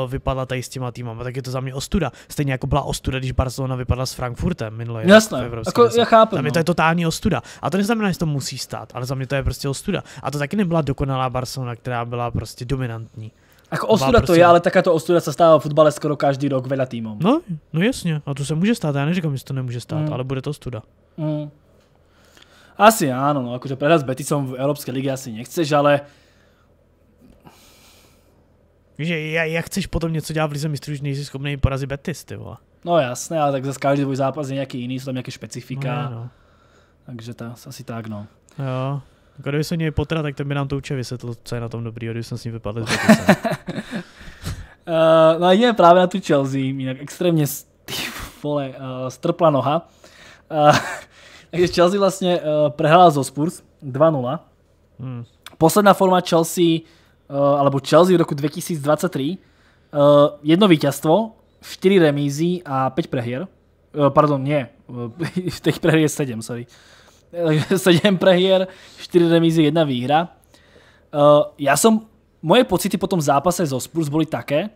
uh, vypadla tady s těma týmama, tak je to za mě ostuda. Stejně jako byla ostuda, když Barcelona vypadla s Frankfurtem minulý rok. Jasné, jako, já chápu. Za mě no. to je totální ostuda. A to neznamená, že to musí stát, ale za mě to je prostě ostuda. A to taky nebyla dokonalá Barcelona, která byla prostě dominantní. Jako ostuda to prostě- je, ale taká to ostuda se stává v fotbale skoro každý rok veľa týmom. No, no jasně, a to se může stát, já neříkám, že to nemůže stát, mm. ale bude to ostuda. Mm. Asi áno, no akože prehrať s Betisom v Európskej lige asi nechceš, ale... Že ja, ja chceš potom něco dělat v Lize mistrů, že nejsi schopný poraziť Betis, ty vole. No jasné, ale tak zase každý tvůj zápas je nějaký jiný, sú tam nejaké špecifika. No, no. Takže tá, asi tak, no. Jo. Ako kdyby se měli potra, tak ten by nám to určite vysvětlil, co je na tom dobrý, kdyby som s ním vypadl. Uh, <laughs> eh, no a ideme práve na tu Chelsea, jinak extrémně ty vole, uh, strpla noha. Uh, takže Chelsea vlastně uh, eh, prehrala zo Spurs 2-0. Hmm. Posledná forma Chelsea, uh, alebo Chelsea v roku 2023, uh, eh, jedno víťazstvo, 4 remízy a 5 prehier. Uh, pardon, nie, v těch prehier je 7, sorry. 7 <laughs> prehier, 4 remízy, 1 výhra. Uh, ja som, moje pocity po tom zápase zo Spurs boli také,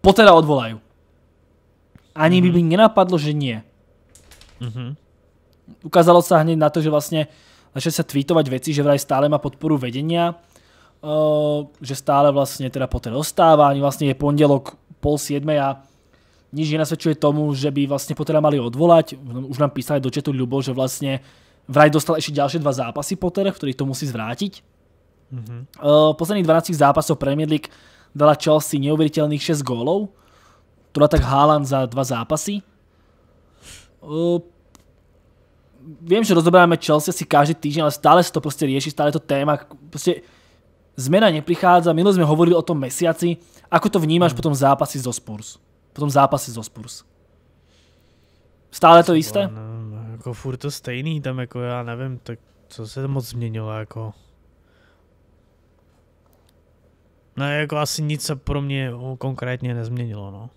teda odvolajú. Ani mm-hmm. by mhm. mi nenapadlo, že nie. Mm-hmm ukázalo sa hneď na to, že vlastne začali sa tweetovať veci, že vraj stále má podporu vedenia, eh, že stále vlastne teda po té ani vlastne je pondelok pol siedmej a nič nenasvedčuje tomu, že by vlastne Pottera mali odvolať. Už nám písali do četu Ľubo, že vlastne vraj dostal ešte ďalšie dva zápasy Potter, v ktorých to musí zvrátiť. Mm eh, Posledných 12 zápasov Premier League dala Chelsea neuveriteľných 6 gólov. ktorá tak Haaland za dva zápasy. Eh, vím, že rozoberáme Chelsea si každý týden, ale stále se to prostě rieši, stále to téma, prostě zmena neprichádza. Minule jsme hovorili o tom mesiaci. Ako to vnímáš hmm. potom zápasy zo Spurs? Potom zápasy zo Spurs. Stále to jisté? No, jako furt to stejný, tam jako já nevím, tak co se moc změnilo, jako. Ne, jako asi nic se pro mě konkrétně nezměnilo, no.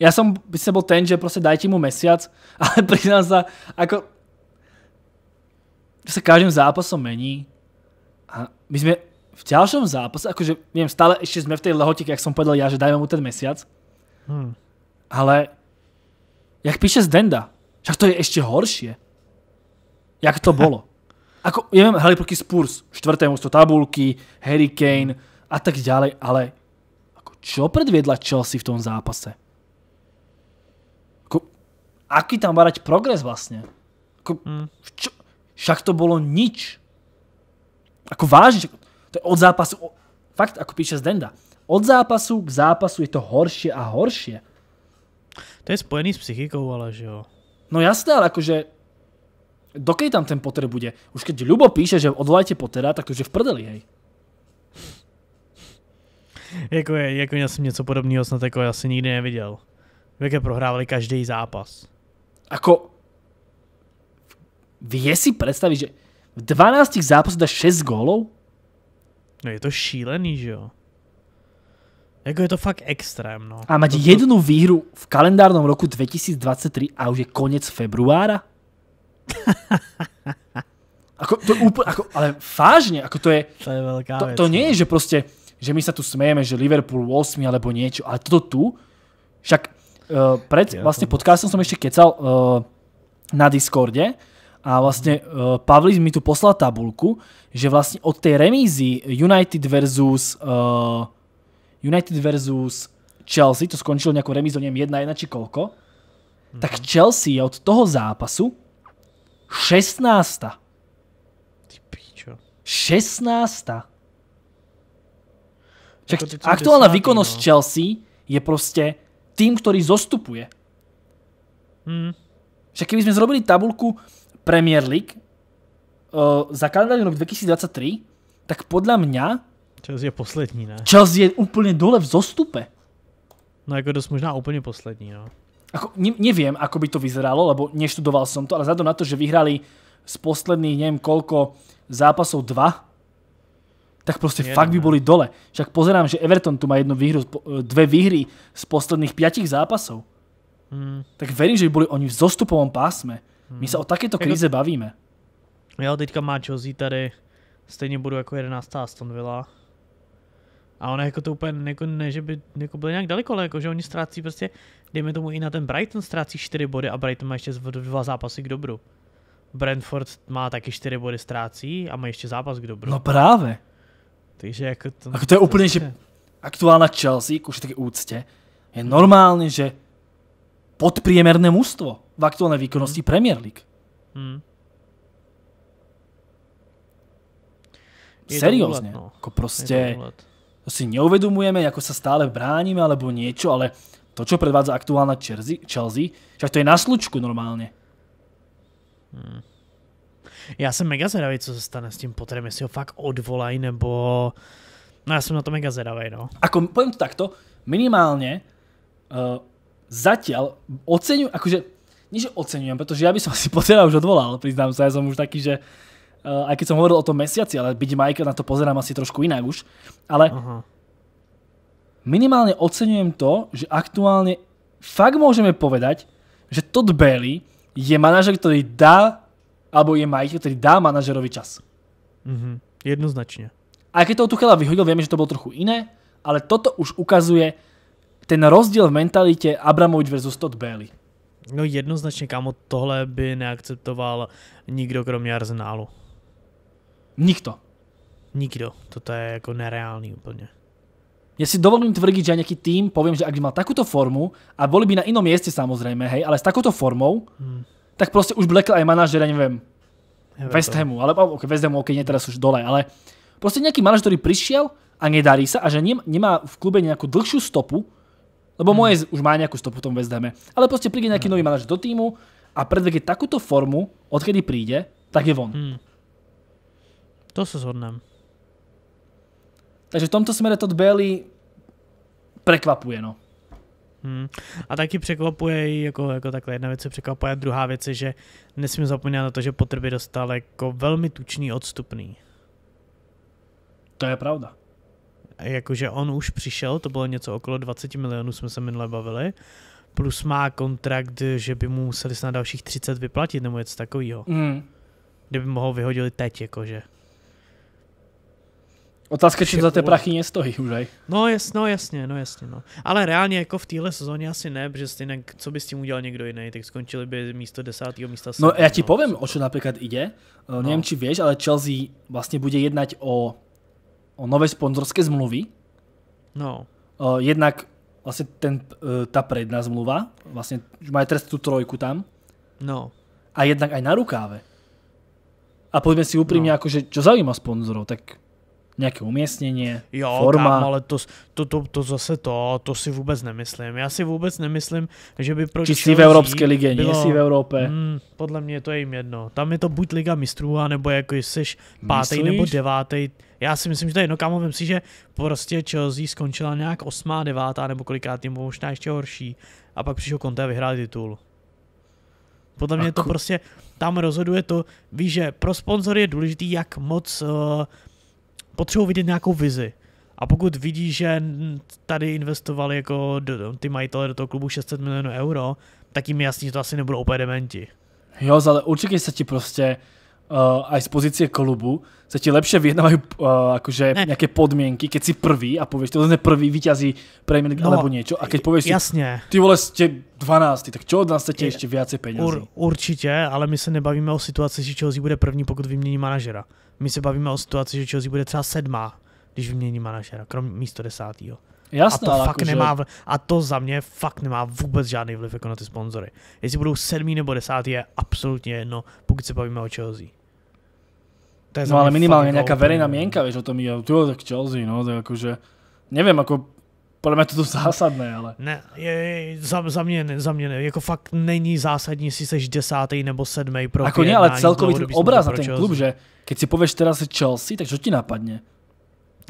Ja som by sa bol ten, že proste dajte mu mesiac, <laughs> ale priznám sa, ako sa každým zápasom mení a my sme v ďalšom zápase, akože neviem, stále ešte sme v tej lehotike, jak som povedal ja, že dajme mu ten mesiac, hmm. ale jak píše z Denda, však to je ešte horšie. Jak to bolo? <laughs> Ako, ja viem, hrali proti Spurs, čtvrté mústvo tabulky, Harry Kane a tak ďalej, ale ako čo predviedla Chelsea v tom zápase? aký tam barať progres vlastne? Ako, mm. čo? Však to bolo nič. Ako vážne, to je od zápasu, o, fakt ako píše Zdenda, od zápasu k zápasu je to horšie a horšie. To je spojený s psychikou, ale že jo. No jasné, ale akože dokej tam ten Potter bude? Už keď Ľubo píše, že odvolajte Pottera, tak to už je v prdeli, hej. jako, je, jako já jsem něco podobného snad jako asi nikdy neviděl. Jaké prohrávali každý zápas. Ako, vie si predstaviť, že v 12 zápasoch dá 6 gólov? No je to šílený, že jo? Jako je to fakt extrém, no. A mať to, jednu to... výhru v kalendárnom roku 2023 a už je konec februára? <laughs> ako, to úplne, ako, ale vážne, ako to je... To je veľká to, vec, to nie no. je, že proste, že my sa tu smejeme, že Liverpool 8 alebo niečo, ale toto tu, však uh, pred vlastne podcastom som ešte kecal uh, na Discorde a vlastne uh, Pavlis mi tu poslal tabulku, že vlastne od tej remízy United versus uh, United versus Chelsea, to skončilo nejakou remízou, neviem, 1-1 či koľko, mm-hmm. tak mhm. Chelsea je od toho zápasu 16. Ty pičo. 16. Však aktuálna výkonnosť no. Chelsea je proste tým, ktorý zostupuje. Hmm. Však keby sme zrobili tabulku Premier League eh, za kalendárny rok 2023, tak podľa mňa... Čas je poslední, ne? Čas je úplne dole v zostupe. No jako dosť možná úplně poslední, no. Ako, ne, neviem, ako by to vyzeralo, lebo neštudoval som to, ale zádom na to, že vyhrali z posledných, neviem koľko, zápasov dva, tak proste Jeden, fakt by boli dole. Však pozerám, že Everton tu má jednu výhru, eh, dve výhry z posledných piatich zápasov. Hmm. Tak verím, že by boli oni v zostupovom pásme. Hmm. My sa o takéto krize jako... bavíme. Jo, teďka má Chelsea tady, stejně budu jako 11. Aston Villa. A ona jako to úplně, jako ne, že by jako byly nějak daleko, ale jako, že oni ztrácí prostě, dejme tomu i na ten Brighton ztrácí 4 body a Brighton má ještě dva zápasy k dobru. Brentford má taky 4 body ztrácí a má ještě zápas k dobru. No právě. Takže jako to... Ako to je úplne, že aktuálna Chelsea, ku taky úcte, je normálne, že podpriemerné mužstvo v aktuálnej výkonnosti mm. Premier League. Mm. Seriózne. No. jako prostě, Ako proste, to si neuvedomujeme, ako sa stále bránime alebo niečo, ale to, čo predvádza aktuálna Chelsea, však to je na slučku normálne. Mm. Já jsem mega zvědavý, co se stane s tím Potterem, jestli ho fakt odvolají, nebo... No já jsem na to mega zvedavý, no. Ako, poviem to takto, minimálně uh, zatiaľ oceňu, akože, nie že oceňujem, pretože ja by som <laughs> si Pottera už odvolal, priznám sa, ja som už taký, že uh, aj keď som hovoril o tom mesiaci, ale byť Michael na to pozerám asi trošku inak už, ale Aha. minimálne oceňujem to, že aktuálne fakt môžeme povedať, že Todd Bailey je manažer, ktorý dá alebo je majiteľ, ktorý dá manažerovi čas. Mm-hmm. Jednoznačne. A keď to Tuchela vyhodil, vieme, že to bolo trochu iné, ale toto už ukazuje ten rozdiel v mentalite Abramovič versus Todd Bailey. No jednoznačne, kámo, tohle by neakceptoval nikdo kromě Arzenálu. Nikto. Nikdo. Toto je jako nereálny úplně. Ja si dovolím tvrdiť, že aj nejaký tým, poviem, že ak by mal takúto formu, a boli by na inom mieste samozrejme, hej, ale s takouto formou, hmm tak proste už blekl aj manažer, neviem, neviem West Hamu, ale okay, West Hamu, okay, nie teraz už dole, ale proste nejaký manažer, ktorý prišiel a nedarí sa a že nemá v klube nejakú dlhšiu stopu, lebo hmm. moje už má nejakú stopu v tom West Hamu, ale proste príde nejaký hmm. nový manažer do týmu a predvedie takúto formu, odkedy príde, tak je von. Hmm. To sa zhodnem. Takže v tomto smere Todd Bailey prekvapuje, no. Hmm. A taky překvapuje, jako, jako takhle jedna věc se překvapuje, a druhá věc je, že nesmím zapomínat na to, že potrby dostal jako velmi tučný odstupný. To je pravda. Jakože on už přišel, to bylo něco okolo 20 milionů, jsme se minule bavili, plus má kontrakt, že by mu museli snad dalších 30 vyplatit nebo něco takového. Hmm. Kdyby mohl vyhodili teď, jakože. Otázka, či za ty prachy nestojí už, aj? No, jas, no jasně, no jasně, no. Ale reálně jako v téhle sezóně asi ne, protože stejně, co by s tím udělal někdo jiný, tak skončili by místo desátého místa. no, já ti no. povím, o co například jde. Eh, no. Nevím, či víš, ale Chelsea vlastně bude jednat o, o nové sponzorské zmluvy. No. Eh, jednak vlastně ten, eh, ta predná zmluva, vlastně mají trest tu trojku tam. No. A jednak aj na rukáve. A povíme si úprimne, no. akože, čo zaujíma sponzorov, tak Nějaké uměstnění, forma. Kam, ale to, to, to, to, zase to, to si vůbec nemyslím. Já si vůbec nemyslím, že by pro Či jsi v Evropské ligě, bylo, v Evropě. Mm, podle mě to je jim jedno. Tam je to buď Liga mistrů, nebo jako jsi pátý nebo devátý. Já si myslím, že to je jedno, kámo, si, že prostě Chelsea skončila nějak osmá, devátá nebo kolikrát nebo možná ještě horší. A pak přišel Conte a vyhrál titul. Podle mě Ako? to prostě tam rozhoduje to, víš, že pro sponzory je důležitý, jak moc uh, potřebují vidět nějakou vizi. A pokud vidí, že tady investovali jako do, ty majitele do toho klubu 600 milionů euro, tak jim je jasný, že to asi nebudou úplně dementi. Jo, ale určitě se ti prostě uh, aj z pozície klubu sa ti lepšie vyjednávajú uh, eh, akože ne. nejaké podmienky, keď si prvý a povieš, to je prvý vyťazí Premier no, alebo niečo. A keď povieš jasne. si, ty vole, ste 12, tak čo od nás chcete ještě více peniazy? Ur, určitě, ale my se nebavíme o situaci, že Chelsea bude první, pokud vymění manažera. My se bavíme o situaci, že Chelsea bude třeba sedmá, když vymění manažera, krom místo desátýho. Jasné, a to fakt nemá, a to za mě fakt nemá vůbec žádný vliv jako na ty sponzory. Jestli budou sedmý nebo desátý je absolutně jedno, pokud se bavíme o Chelsea. To je no ale minimálne nejaká open. verejná mienka, vieš, o tom je, tu tak Chelsea, no, tak akože, neviem, ako, podľa mě to tu zásadné, ale... Ne, je, je, za, za, mě, ne, za mě ne. Jako fakt není zásadní, jestli seš desátý nebo sedmý pro Ako ne, ale celkový ten obraz na ten Chelsea. klub, že keď si povieš teraz Chelsea, tak co ti napadne?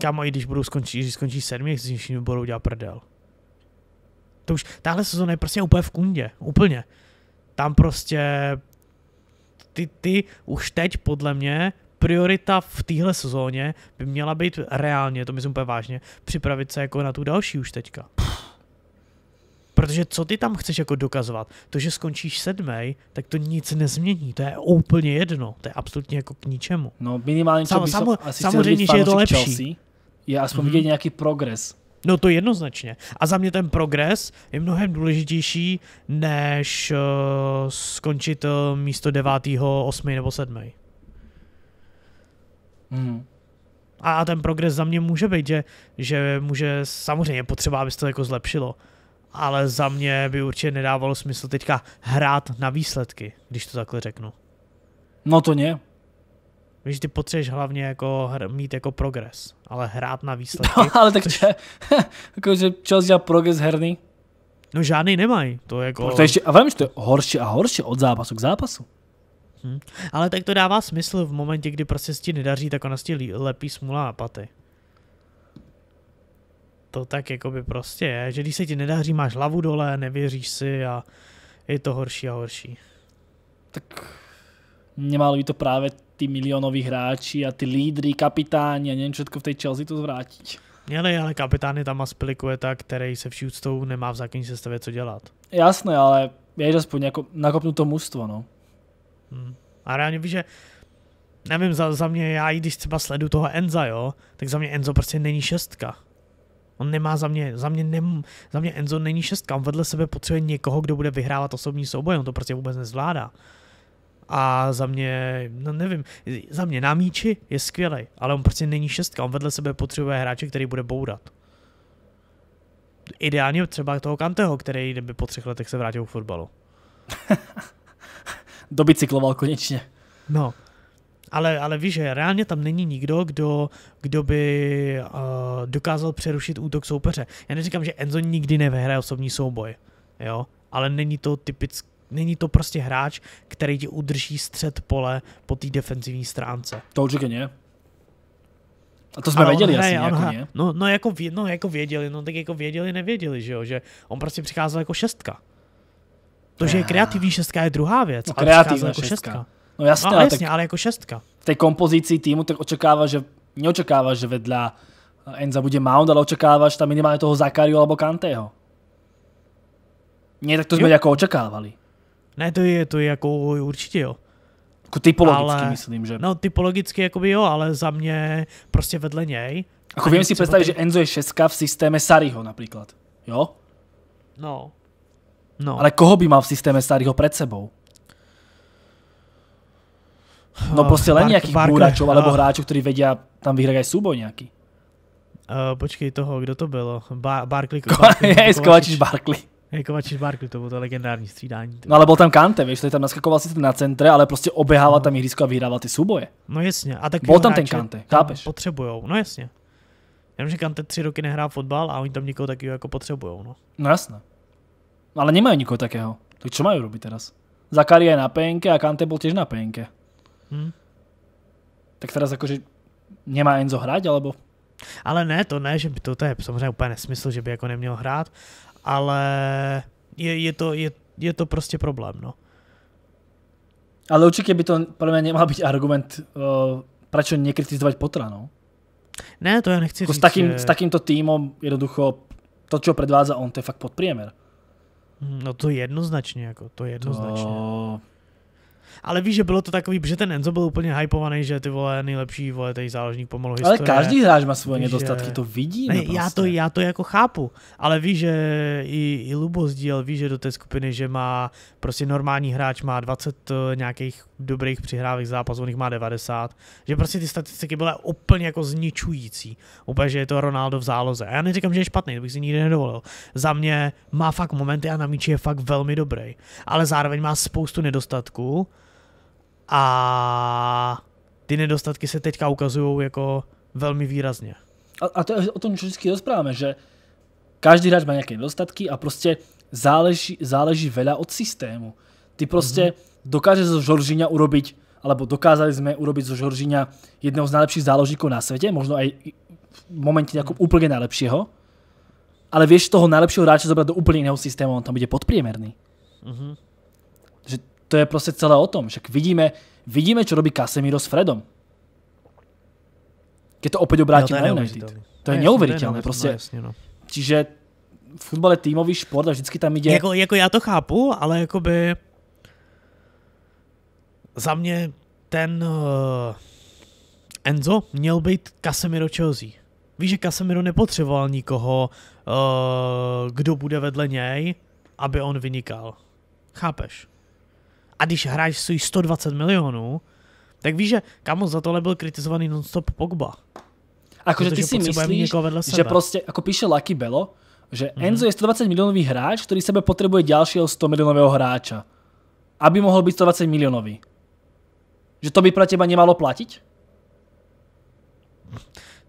Kámo, i když budou skončit, když skončí sedmi, s ničím budou dělat prdel. To už, tahle sezóna je prostě úplně v kundě, úplně. Tam prostě ty, ty už teď podle mě priorita v téhle sezóně by měla být reálně, to myslím úplně vážně, připravit se jako na tu další už teďka. Protože co ty tam chceš jako dokazovat? To, že skončíš sedmý, tak to nic nezmění. To je úplně jedno. To je absolutně jako k ničemu. No minimálně, samo, samo, asi samozřejmě, že je to lepší. Chelsea, je aspoň mm-hmm. vidět nějaký progres. No to jednoznačně. A za mě ten progres je mnohem důležitější, než uh, skončit uh, místo devátého, osmý nebo sedmý. Hmm. A ten progres za mě může být, že, že může, samozřejmě potřeba, aby se to jako zlepšilo. Ale za mě by určitě nedávalo smysl teďka hrát na výsledky, když to takhle řeknu. No to ne. Víš, ty potřebuješ hlavně jako hr, mít jako progres, ale hrát na no, výsledky. No, <laughs> ale tak což... <laughs> jako, jakože dělá progres herný. No žádný nemají, to je jako... Protože ještě, a vím, že to je horší a horší od zápasu k zápasu. Hmm. Ale tak to dává smysl v momentě, kdy prostě ti nedaří, tak ona ti lepí smula na paty. To tak jako by prostě je, že když se ti nedaří, máš hlavu dole, nevěříš si a je to horší a horší. Tak nemalo by to právě ty milionoví hráči a ty lídry, kapitáni a nevím, všetko v té Chelsea to zvrátit. Měli, ale kapitán je tam tak, který se vší úctou nemá v základní sestavě co dělat. Jasné, ale je aspoň jako nakopnuto mužstvo, no. Hmm. A reálně víš, že nevím, za, za mě, já i když třeba sledu toho Enza, jo, tak za mě Enzo prostě není šestka. On nemá za mě, za mě, nem, za mě Enzo není šestka, on vedle sebe potřebuje někoho, kdo bude vyhrávat osobní souboj, on to prostě vůbec nezvládá. A za mě, no nevím, za mě na míči je skvělý, ale on prostě není šestka, on vedle sebe potřebuje hráče, který bude bourat. Ideálně třeba toho Kanteho, který kdyby po třech letech se vrátil k fotbalu. <laughs> Dobicykloval konečně. No, ale, ale víš, že reálně tam není nikdo, kdo, kdo by uh, dokázal přerušit útok soupeře. Já neříkám, že Enzo nikdy nevyhraje osobní souboj, jo, ale není to typický, není to prostě hráč, který ti udrží střed pole po té defenzivní stránce. To určitě ne. A to jsme ale věděli hraje, asi, jako, ne? No, no, jako, no, jako věděli, no tak jako věděli, nevěděli, že jo, že on prostě přicházel jako šestka. To, že je eh. kreativní šestka, je druhá věc. No, kreativní jako šestka. šestka. No jasně, no, ale, jasně tak ale jako šestka. V té kompozici týmu tak očekáváš, že neočekáváš, že vedle eh, Enza bude Mount, ale očekáváš tam minimálně toho Zakariu alebo Kanteho. Nie, tak to jsme jako očekávali. Ne, to je, to je jako určitě jo. Jako typologicky ale, myslím, že... No typologicky by jo, ale za mě prostě vedle něj. Ako vím si představit, že Enzo je šestka v systéme Sariho například. Jo? No. No. Ale koho by mal v systéme starých ho pred sebou? No eh, proste len Park, nejakých búračov alebo uh, eh. hráčov, ktorí vedia tam vyhrať aj súboj nejaký. Uh, eh, počkej toho, kdo to bylo? Barkley. Ko Barkley <laughs> Kovačič, Barkley. Hej, Kovačič Barkley, to bylo to legendární střídání. No ale byl tam Kante, víš, tam naskakoval si na centre, ale prostě obehával no. tam ihrisko a vyhrával ty súboje. No jasně. A tak byl tam ten Kante, chápeš? Potřebujou, no jasně. Já vím, že Kante tři roky nehrá fotbal a oni tam někoho takového jako potřebujou, no. No jasné. No, ale nemajú nikoho takého. Tak čo majú robiť teraz? Zakari je na PNK a Kante bol tiež na PNK. Hmm. Tak teraz akože nemá Enzo hrať, alebo? Ale ne, to ne, že by to, to je samozřejmě úplně nesmysl, že by jako neměl hrát, ale je, je, to, je, je to prostě problém, no. Ale určitě by to podle mě nemal být argument, uh, proč nekritizovat Potra, no. Ne, to já nechci jako říct. S, takým, že... s takýmto týmom jednoducho to, co předvádza on, to je fakt podpriemer. No to jednoznačně, jako to jednoznačně. To ale víš, že bylo to takový, že ten Enzo byl úplně hypovaný, že ty vole nejlepší vole tady záložník pomalu historie. Ale každý hráč má svoje nedostatky, že... to vidí. Ne, prostě. já, to, prostě. já to jako chápu, ale víš, že i, i Lubo sdíl, víš, že do té skupiny, že má prostě normální hráč má 20 eh, nějakých dobrých přihrávek zápas, on jich má 90, že prostě ty statistiky byly úplně jako zničující. Úplně, že je to Ronaldo v záloze. A já neříkám, že je špatný, to bych si nikdy nedovolil. Za mě má fakt momenty a na míči je fakt velmi dobrý, ale zároveň má spoustu nedostatků a ty nedostatky se teďka ukazují jako velmi výrazně. A, a to je o tom, co vždycky rozpráváme, že každý hráč má nějaké nedostatky a prostě záleží, záleží veľa od systému. Ty prostě mm-hmm. dokáže z Žoržíňa urobiť, alebo dokázali jsme urobiť zo Žoržíňa jedného z najlepších záložníků na světě, možno aj v momente nějakou mhm. úplně najlepšího, ale vieš toho najlepšího hráča zobrať do úplně jiného systému, on tam bude podpriemerný. Mm-hmm. Že to je prostě celé o tom. Však vidíme, vidíme, čo robí Casemiro s Fredom. Keď to opäť obrátím na United. To je neuvěřitelné. Prostě. Čiže v fotbale týmový šport a vždycky tam jde... Jako, jako já to chápu, ale jakoby za mě ten uh, Enzo měl být Casemiro Chelsea. Víš, že Casemiro nepotřeboval nikoho, uh, kdo bude vedle něj, aby on vynikal. Chápeš? a když hráč stojí 120 milionů, tak víš, že kamo za tohle byl kritizovaný nonstop Pogba. Akože ty si myslíš, že prostě, jako píše Lucky Bello, že mm-hmm. Enzo je 120 milionový hráč, který sebe potřebuje dalšího 100 milionového hráča, aby mohl být 120 milionový. Že to by pro teba nemalo platit?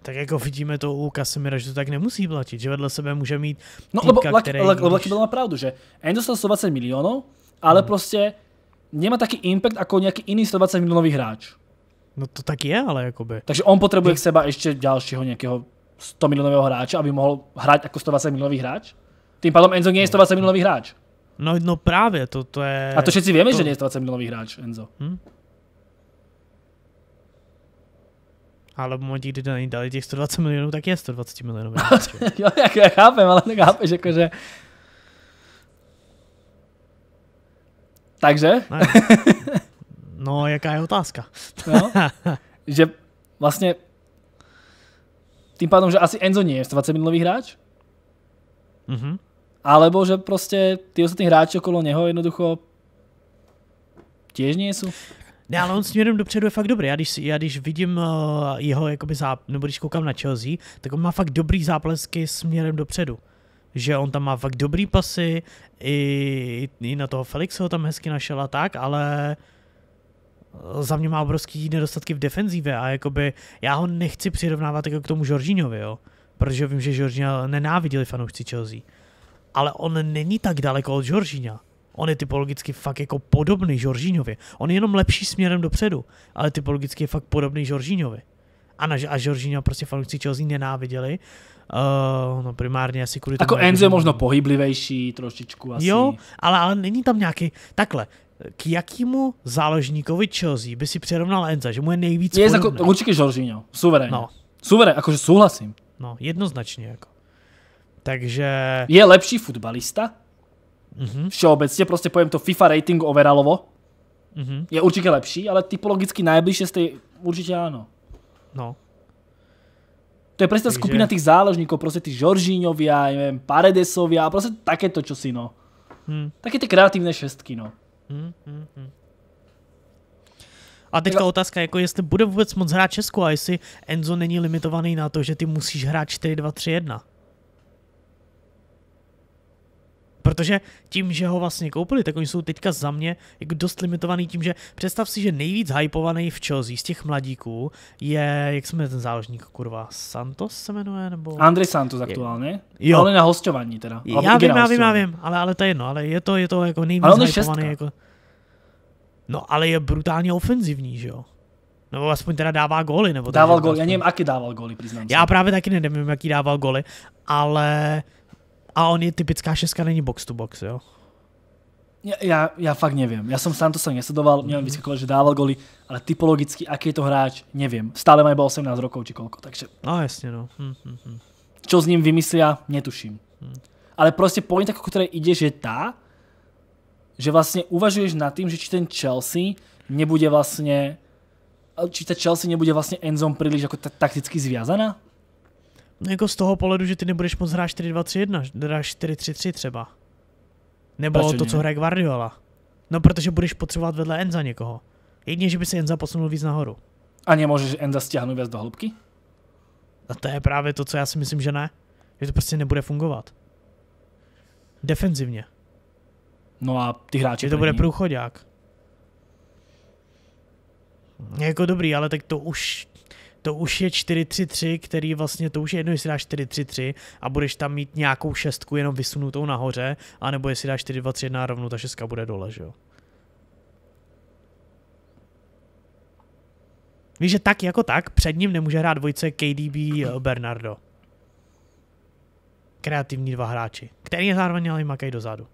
Tak jako vidíme to u Kasimira, že to tak nemusí platit, že vedle sebe může mít no, týpka, No lebo Lucky, který... lebo Lucky byl má pravdu, že Enzo dostal 120 milionů, ale mm. prostě nemá taký impact ako nejaký iný 120 milionový hráč. No to tak je, ale akoby. Takže on potrebuje k seba ešte ďalšieho nejakého 100 milionového hráča, aby mohol hrať ako 120 milionový hráč? Tým pádom Enzo nie je no. 120 milionový hráč. No, no práve, to, je... A to všetci vieme, že nie je 120 milionový hráč Enzo. Hm? Ale v momentě, kdy dali těch 120 milionů, tak je 120 milionový hráč. <laughs> jo, jak já chápem, ale tak chápeš, jakože... Takže? No, no, jaká je otázka? no, že vlastně tím pádom, že asi Enzo nie je 20 minulový hráč, mm-hmm. alebo že prostě ty ostatní hráči okolo něho jednoducho těžně jsou. Ne, ale on směrem dopředu je fakt dobrý. Já když, já když vidím uh, jeho jakoby záp, nebo když koukám na Chelsea, tak on má fakt dobrý záplesky směrem dopředu že on tam má fakt dobrý pasy, i, i na toho ho tam hezky našel a tak, ale za mě má obrovský nedostatky v defenzíve a jakoby já ho nechci přirovnávat jako k tomu Žoržíňovi, jo. Protože vím, že Žoržíňa nenáviděli fanoušci Chelsea. Ale on není tak daleko od Žoržíňa. On je typologicky fakt jako podobný Žoržíňovi. On je jenom lepší směrem dopředu, ale typologicky je fakt podobný Žoržíňovi a, na, a Jorginho prostě fanoušci Chelsea nenáviděli. Uh, no primárně asi kvůli Jako Enzo je možno pohyblivější trošičku asi. Jo, ale, ale není tam nějaký, takhle, k jakému záložníkovi Chelsea by si přirovnal Enza, že mu je nejvíc Je jako určitě Jorginho, suverén. No. Suverén, jakože souhlasím. No, jednoznačně jako. Takže... Je lepší futbalista? Mm-hmm. Všeobecně, prostě pojem to FIFA rating overallovo. Mm-hmm. Je určitě lepší, ale typologicky nejbližší jste určitě ano. No. To je presne tá skupina tých záložníkov, proste tí Žoržíňovia, neviem, Paredesovia, proste takéto čosi, no. Hmm. Také tie kreatívne šestky, no. Hmm, hmm, hmm. A teďka otázka, jako jestli bude vůbec moc hrát Česku a jestli Enzo není limitovaný na to, že ty musíš hrát 4-2-3-1. Protože tím, že ho vlastně koupili, tak oni jsou teďka za mě jako dost limitovaný tím, že představ si, že nejvíc hypovaný v Chelsea z těch mladíků je, jak jsme ten záložník, kurva, Santos se jmenuje? Nebo... Andrej Santos aktuálně, jo. ale na hostování teda. Já vím, já vím, já vím, já vím, ale, ale to je jedno, ale je to, je to jako nejvíc hypovaný. Jako... No ale je brutálně ofenzivní, že jo? Nebo aspoň teda dává góly. Nebo dával góly, já nevím, jaký dával góly, přiznám se. Já právě taky nevím, jaký dával góly, ale a on je typická šestka, není box to box, jo? Já, já, já fakt nevím. Já jsem sám to jsem nesledoval, měl mm. vyskakovať, že dával goly, ale typologicky, aký je to hráč, nevím. Stále má iba 18 rokov či koľko, takže... No jasně, no. Hm, hm, hm. Čo s ním vymyslia, netuším. Hm. Ale prostě pointa, ku jako, které ide, že tá, že vlastně uvažuješ nad tým, že či ten Chelsea nebude vlastně či ta Chelsea nebude vlastně Enzom príliš jako takticky zviazaná? No jako z toho pohledu, že ty nebudeš moc hrát 4-2-3-1, hráš 4-3-3 třeba. Nebo Proč to, co hraje Guardiola. No, protože budeš potřebovat vedle Enza někoho. Jedině, že by se Enza posunul víc nahoru. A nemůžeš Enza stáhnout víc do hloubky? No to je právě to, co já si myslím, že ne. Že to prostě nebude fungovat. Defenzivně. No a ty hráči... Že to bude průchodák. Jako dobrý, ale tak to už to už je 4-3-3, který vlastně, to už je jedno, jestli dáš 4-3-3 a budeš tam mít nějakou šestku jenom vysunutou nahoře, anebo jestli dáš 4-2-3-1 a rovnou, ta šestka bude dole, že jo. Víš, že tak jako tak, před ním nemůže hrát dvojce KDB eh, Bernardo. Kreativní dva hráči, který je zároveň ale makají dozadu.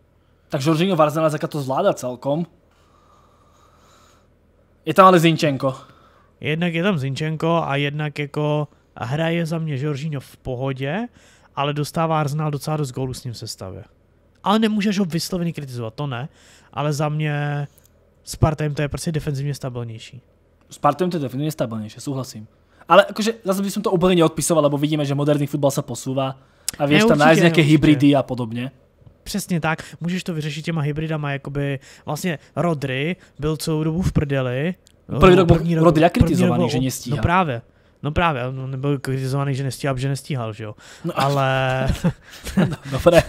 Tak Jorginho zaka to zvládá celkom. Je tam ale Zinčenko. Jednak je tam Zinčenko a jednak jako hraje za mě Žoržíňo v pohodě, ale dostává Arsenal docela dost gólů s ním v sestavě. Ale nemůžeš ho vysloveně kritizovat, to ne, ale za mě Spartem to je prostě defenzivně stabilnější. Spartem to je defenzivně stabilnější, souhlasím. Ale jakože zase bychom to úplně neodpisoval, lebo vidíme, že moderní fotbal se posouvá a víš, tam najít nějaké hybridy a podobně. Přesně tak, můžeš to vyřešit těma hybridama, jakoby vlastně Rodry byl celou dobu v prdeli No, první no, rok byl první rok, rok kritizovaný, rok, že nestíhal. No právě. No právě, on no, nebyl kritizovaný, že nestíhal, že nestíhal, že jo. No, ale... <laughs> no, no, <laughs>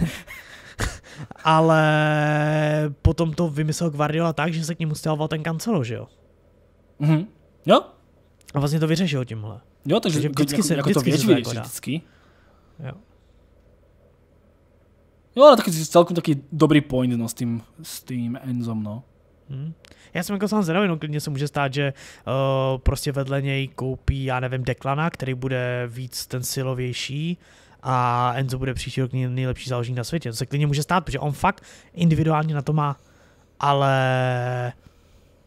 ale potom to vymyslel Guardiola tak, že se k němu stěhoval ten kancelo, že jo. Mhm. Jo. A vlastně to vyřešil tímhle. Jo, takže, takže vždycky jako, se jako vždycky to větší, jako vždycky. Jo. Jo, ale taky celkom taký dobrý point no, s tím, s tým Enzom, no. Hmm. Já jsem jako sám zvědavý, no klidně se může stát, že uh, prostě vedle něj koupí, já nevím, Deklana, který bude víc ten silovější a Enzo bude příští rok nejlepší záložník na světě. To se klidně může stát, protože on fakt individuálně na to má, ale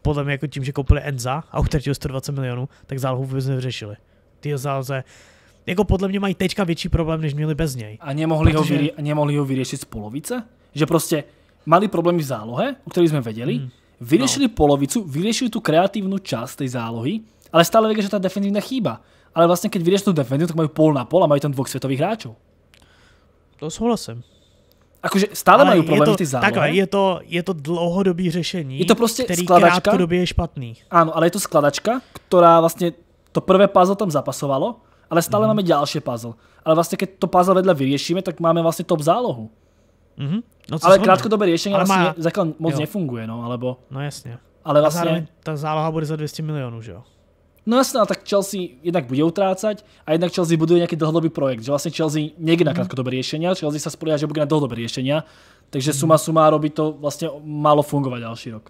podle mě jako tím, že koupili Enza a utratil 120 milionů, tak zálohu vůbec nevyřešili. Ty záloze, jako podle mě mají teďka větší problém, než měli bez něj. A nemohli, protože... ho, vyrie- nemohli ho vyřešit z polovice? Že prostě mali problémy v zálohe, o kterých jsme věděli, hmm Vyriešili no. polovicu, vyriešili tú kreatívnu časť tej zálohy, ale stále vie, že tá defenzívna chýba. Ale vlastne keď vyriešili tú defenzívnu, tak majú pol na pol a majú tam dvoch svetových hráčov. To súhlasím. Akože stále ale majú problém s tej Tak, je to, je to dlouhodobý řešení, je to prostě ktorý skladačka, je špatný. Áno, ale je to skladačka, ktorá vlastne to prvé puzzle tam zapasovalo, ale stále mm. máme ďalšie puzzle. Ale vlastne keď to puzzle vedľa vyriešime, tak máme vlastne top zálohu. Mm-hmm. No, ale krátkodobé řešení vlastně má... zakon moc jo. nefunguje, no, alebo... No jasně. Ale vlastně... ta záloha bude za 200 milionů, že jo? No jasně, no, tak Chelsea jednak bude utrácať a jednak Chelsea buduje nějaký dlhodobý projekt, že vlastně Chelsea někde na mhm. krátkodobé řešení, Chelsea se spolíhá, že bude na dlhodobé řešení, takže mhm. suma suma robí to vlastně málo fungovat další rok.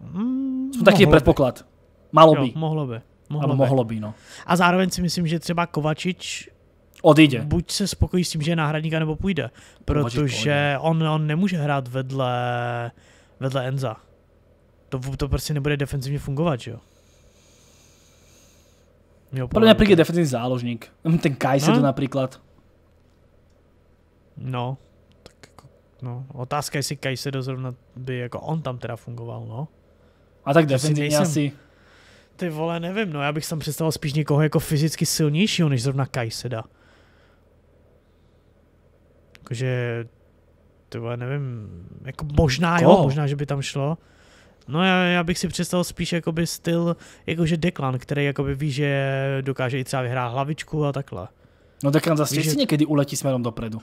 Mm, taký je předpoklad. Málo by. Mohlo by. Mohlo Abo by. mohlo by, no. A zároveň si myslím, že třeba Kovačič odjde. Buď se spokojí s tím, že je náhradník, nebo půjde. Protože on, on nemůže hrát vedle, vedle Enza. To, to prostě nebude defenzivně fungovat, že jo? jo Pro mňa je defenzivní záložník. Hm, ten Kaiser no? to například. No, tak jako, no, otázka, jestli Kaiser zrovna by jako on tam teda fungoval, no. A tak defenzivně asi. Ty vole, nevím, no já bych tam představil spíš někoho jako fyzicky silnějšího, než zrovna Kajseda. Jakože, to nevím, jako možná jo, jo, možná, že by tam šlo. No já, já bych si představil spíš jakoby styl, jakože Deklan, který jakoby ví, že dokáže i třeba vyhrát hlavičku a takhle. No Deklan zase že... někdy uletí směrem dopredu.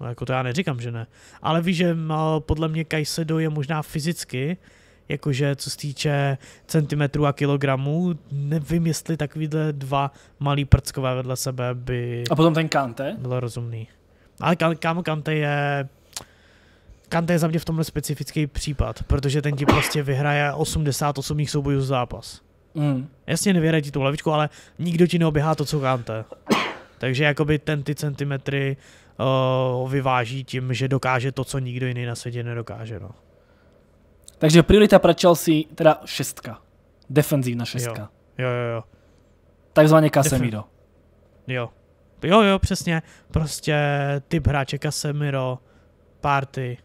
No jako to já neříkám, že ne. Ale víš, že podle mě Kajsedo je možná fyzicky, jakože co se týče centimetrů a kilogramů, nevím, jestli takovýhle dva malý prckové vedle sebe by... A potom ten Kante? Bylo rozumný. Ale kámo Kante je... Kante je za mě v tomhle specifický případ, protože ten ti prostě vyhraje 88 soubojů zápas. Mm. Jasně nevyhraje ti tu lavičku, ale nikdo ti neoběhá to, co Kante. Takže jakoby ten ty centimetry uh, vyváží tím, že dokáže to, co nikdo jiný na světě nedokáže. No. Takže priorita pro Chelsea, teda šestka. Defenzivna šestka. Jo, jo, jo. jo. Takzvaně Casemiro. Defen- jo, Jo, jo, přesně. Prostě typ hráče Casemiro, Party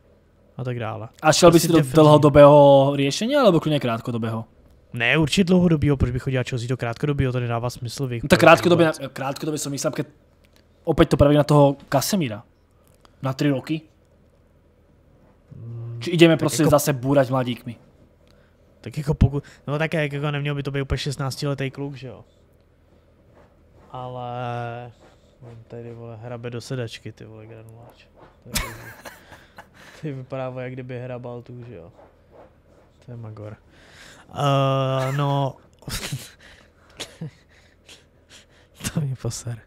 a tak dále. A šel prostě bys do dlouhodobého řešení, alebo klidně krátkodobého? Ne, určitě dlouhodobého, proč bych chodil Chelsea do krátkodobého, to nedává smysl. Vy, no tak krátkodobě, krátkodobě jsem myslel, že opět to praví na toho Casemira. Na tři roky. Hmm, Či ideme prostě jako... zase bůrať mladíkmi. Tak jako pokud, no tak jako neměl by to být úplně 16 letý kluk, že jo. Ale On tady, vole, hrabe do sedačky, ty vole, granuláč. <laughs> Ty vypadá, jak kdyby hrabal tu, že jo. To je magor. Uh, no... <laughs> to mě poser.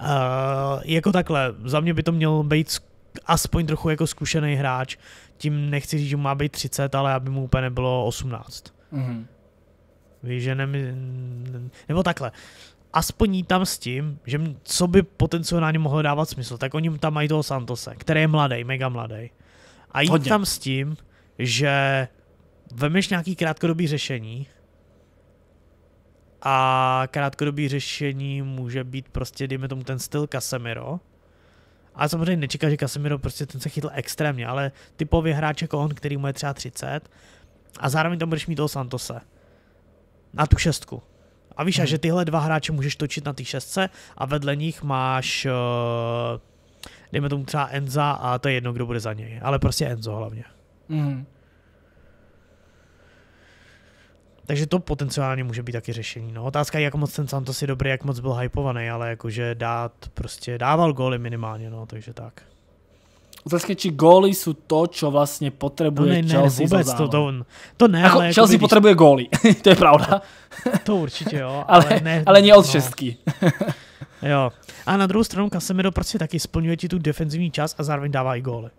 Uh, jako takhle, za mě by to měl být aspoň trochu jako zkušený hráč. Tím nechci říct, že má být 30, ale aby mu úplně nebylo 18. Mm-hmm. Víš, že ne, nebo takhle aspoň jít tam s tím, že co by potenciálně mohlo dávat smysl, tak oni tam mají toho Santose, který je mladý, mega mladý. A jít Hodně. tam s tím, že vemeš nějaký krátkodobý řešení a krátkodobý řešení může být prostě, dejme tomu, ten styl Casemiro. A samozřejmě nečeká, že Casemiro prostě ten se chytl extrémně, ale typově hráč jako on, který mu je třeba 30 a zároveň tam budeš mít toho Santose na tu šestku. A víš, hmm. a mhm. že tyhle dva hráče můžeš točit na té šestce a vedle nich máš, uh, dejme tomu třeba Enza a to je jedno, kdo bude za něj. Ale prostě Enzo hlavně. Hmm. Takže to potenciálně může být taky řešení. No, otázka je, jak moc ten Santos je dobrý, jak moc byl hypovaný, ale jakože dát, prostě dával góly minimálně, no, takže tak otázka, či góly sú to, čo vlastne potrebuje no, ne, ne, Chelsea. Ne, vôbec to, to, to ne, ako, ale... Jako Chelsea jako, potrebuje když... góly, <laughs> to je pravda. <laughs> To určitě jo, ale, ale ne. Ale nie od no. šestky. <laughs> jo. A na druhou stranu Casemiro prostě taky splňuje ti tu defenzivní čas a zároveň dává i góly.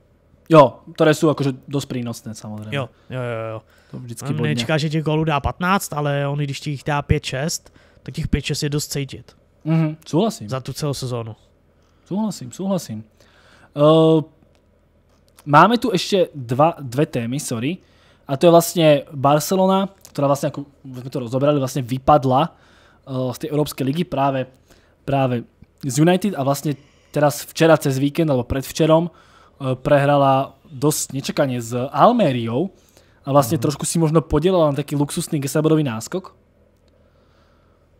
Jo, které jsou jakože dost prínosné samozřejmě. Jo, jo, jo. jo. To vždycky on Nečeká, že těch gólů dá 15, ale on když ti jich dá 5-6, tak těch 5-6 je dost cítit. Mm-hmm, souhlasím. Za tu celou sezónu. Souhlasím, souhlasím. Uh, Máme tu ešte dva, dve témy, sorry. A to je vlastne Barcelona, ktorá vlastne, ako sme to rozoberali, vlastne vypadla uh, z tej Európskej ligy práve, práve z United a vlastne teraz včera cez víkend, alebo predvčerom, uh, eh, prehrala dosť nečakanie s Almériou a vlastne uh-huh. Mhm. trošku si možno podielala na taký luxusný Gesabrový náskok.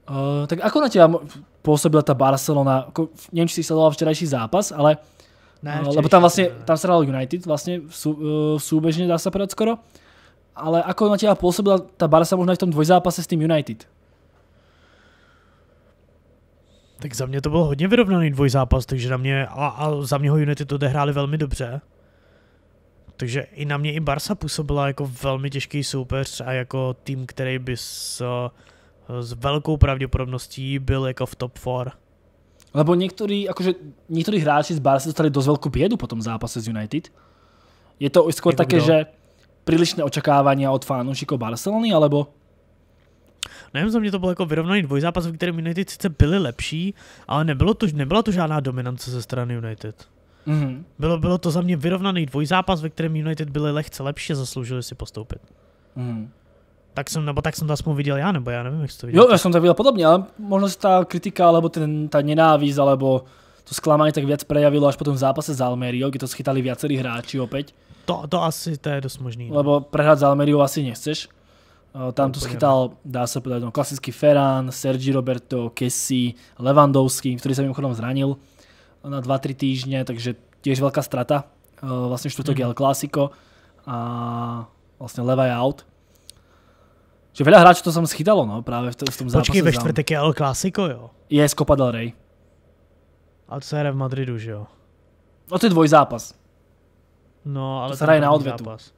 Uh, tak ako na teba pôsobila tá Barcelona? Ako, neviem, či si sledoval včerajší zápas, ale ne, no, lebo tam vlastne, tam sa hralo United vlastne sú, uh, eh, súbežne dá sa povedať skoro. Ale ako na teba pôsobila tá Barca možno aj v tom dvojzápase s tým United? Tak za mě to byl hodně vyrovnaný dvojzápas, takže na mě a, a za mě ho United odehráli velmi dobře. Takže i na mě i Barsa působila jako velmi těžký soupeř a jako tým, který by s, s velkou pravděpodobností byl jako v top 4. Lebo niektorí, akože, niektorí hráči z Barca dostali dosť veľkú biedu po tom zápase z United. Je to skôr jako také, kdo? že prílišné očakávania od fanúšikov Barcelony, alebo... Nevím, za mě to byl jako vyrovnaný dvojzápas, v kterém United sice byli lepší, ale nebylo to, nebyla to žádná dominance ze strany United. Mm-hmm. Bylo, bylo to za mě vyrovnaný dvojzápas, ve kterém United byli lehce lepší a zasloužili si postoupit. Mm-hmm. Tak jsem, nebo tak jsem to aspoň viděl já, nebo já nevím, jak jsi to viděl. Jo, já jsem to viděl podobně, ale možno se ta kritika, alebo ten, ta nenávist, alebo to sklamání tak viac prejavilo až po tom zápase s Almeriou, kdy to schytali viacerí hráči opět. To, to asi to je dost možný. Ne? No. Lebo prehrať s Almeriou asi nechceš. Eh, tam to schytal, dá se podat, no, klasický Ferran, Sergi Roberto, Kessi, Levandovský, který se mimochodem zranil na 2-3 týdny, takže tiež velká strata. Eh, vlastně čtvrtok mm. je klasiko a vlastně Leva je out. Že veľa hráčov to som schytalo, no, práve v, tom v tom zápase. Počkej, ve čtvrtek je El Clásico, jo? Je z Copa del Rey. A to sa hraje v Madridu, že jo? No to je zápas. No, ale to sa hraje na odvetu. Zápas.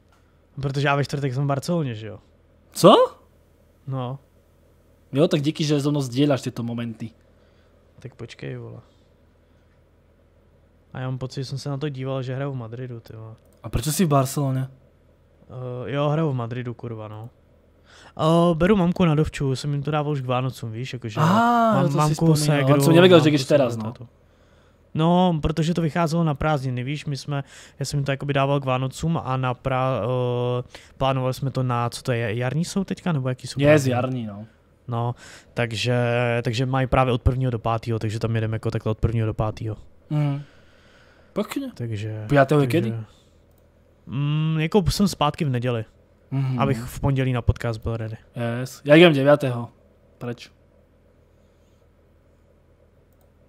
Protože já ve čtvrtek jsem v Barceloně, že jo? Co? No. Jo, tak díky, že so mnou sdíláš tyto momenty. Tak počkej, vole. A já mám pocit, že jsem se na to díval, že hraju v Madridu, ty A proč jsi v Barceloně? Uh, jo, hraju v Madridu, kurva, no. Uh, beru mamku na dovču, jsem jim to dával už k Vánocům, víš, jakože ah, mám, to mamku, ségru. co mě že když prostě teraz, no. To. No, protože to vycházelo na prázdniny, víš, my jsme, já jsem to jakoby dával k Vánocům a na pra, uh, plánovali jsme to na, co to je, jarní jsou teďka, nebo jaký jsou? Je, z jarní, no. No, takže, takže mají právě od prvního do pátého, takže tam jedeme jako takhle od prvního do pátého. Mm. Pěkně. Takže... Pojďte ho kdy? Mm, jako jsem zpátky v neděli mm-hmm. abych v pondělí na podcast byl ready. Yes. Já jdem 9. Proč?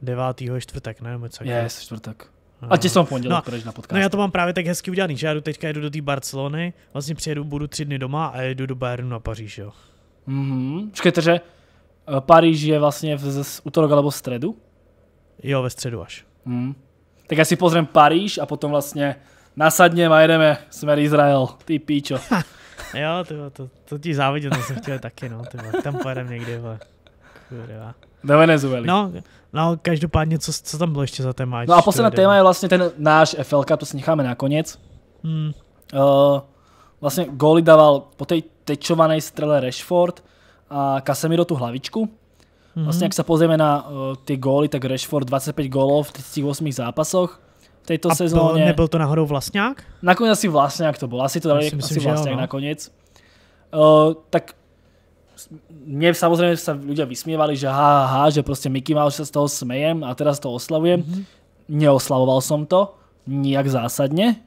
9. čtvrtek, ne? Co yes, čtvrtek. No. A ti v pondělí, no, na podcast. No já to mám právě tak hezky udělaný, že já jdu teďka jdu do té Barcelony, vlastně přijedu, budu tři dny doma a jdu do Bayernu na Paříž, jo. Mhm, počkejte, že eh, Paríž je vlastně v, z, útorok alebo středu? Jo, ve středu až. Mm. Tak já si pozrem Paríž a potom vlastně nasadně a jedeme směr Izrael, ty píčo. <laughs> Jo, tyvo, to, to ti závidět, to jsem chtěl taky, no, tyvo, tam pojedeme někdy, vole. Kurva. Do Venezueli. No, no, každopádně, co, co tam bylo ještě za téma? No a poslední téma je vlastně ten náš FL Cup, to si necháme konec. Hmm. Uh, vlastně góly dával po té tečované strele Rashford a Casemiro tu hlavičku. Vlastně, mhm. jak se pozrieme na uh, ty góly, tak Rashford 25 gólov v 38 zápasoch, tejto a sezóne. Byl, nebyl to náhodou Vlastňák? Nakoniec asi Vlastňák to bol. Asi to dali asi Vlastňák no. nakoniec. Uh, tak mne samozrejme sa ľudia vysmievali, že ha, ha, že proste Mickey Mouse, že sa z toho smejem a teraz to oslavujem. Mm-hmm. Neoslavoval som to, nijak zásadne.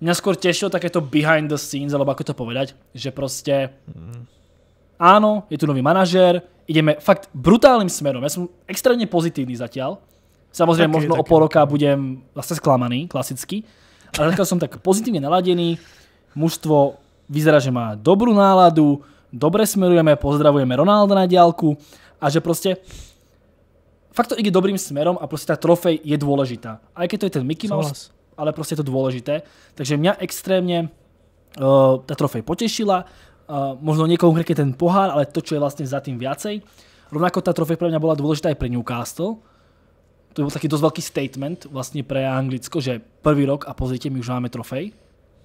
Mňa skôr tešilo takéto behind the scenes, alebo ako to povedať, že proste mm-hmm. áno, je tu nový manažér, ideme fakt brutálnym smerom. Ja som extrémne pozitívny zatiaľ Samozrejme, možno také, o pol roka budem zase sklamaný, klasicky. Ale dneska som tak pozitívne naladený. Mužstvo vyzerá, že má dobrú náladu, dobre smerujeme, pozdravujeme Ronalda na diálku a že proste fakt to ide dobrým smerom a proste tá trofej je dôležitá. Aj keď to je ten Mickey Mouse, ale proste je to dôležité. Takže mňa extrémne uh, tá trofej potešila, uh, eh, možno niekoho konkrétne ten pohár, ale to, čo je vlastne za tým viacej. Rovnako tá trofej pre mňa bola dôležitá aj pre Newcastle, to byl taký dosť veľký statement vlastne pre Anglicko, že prvý rok a pozrite, my už máme trofej.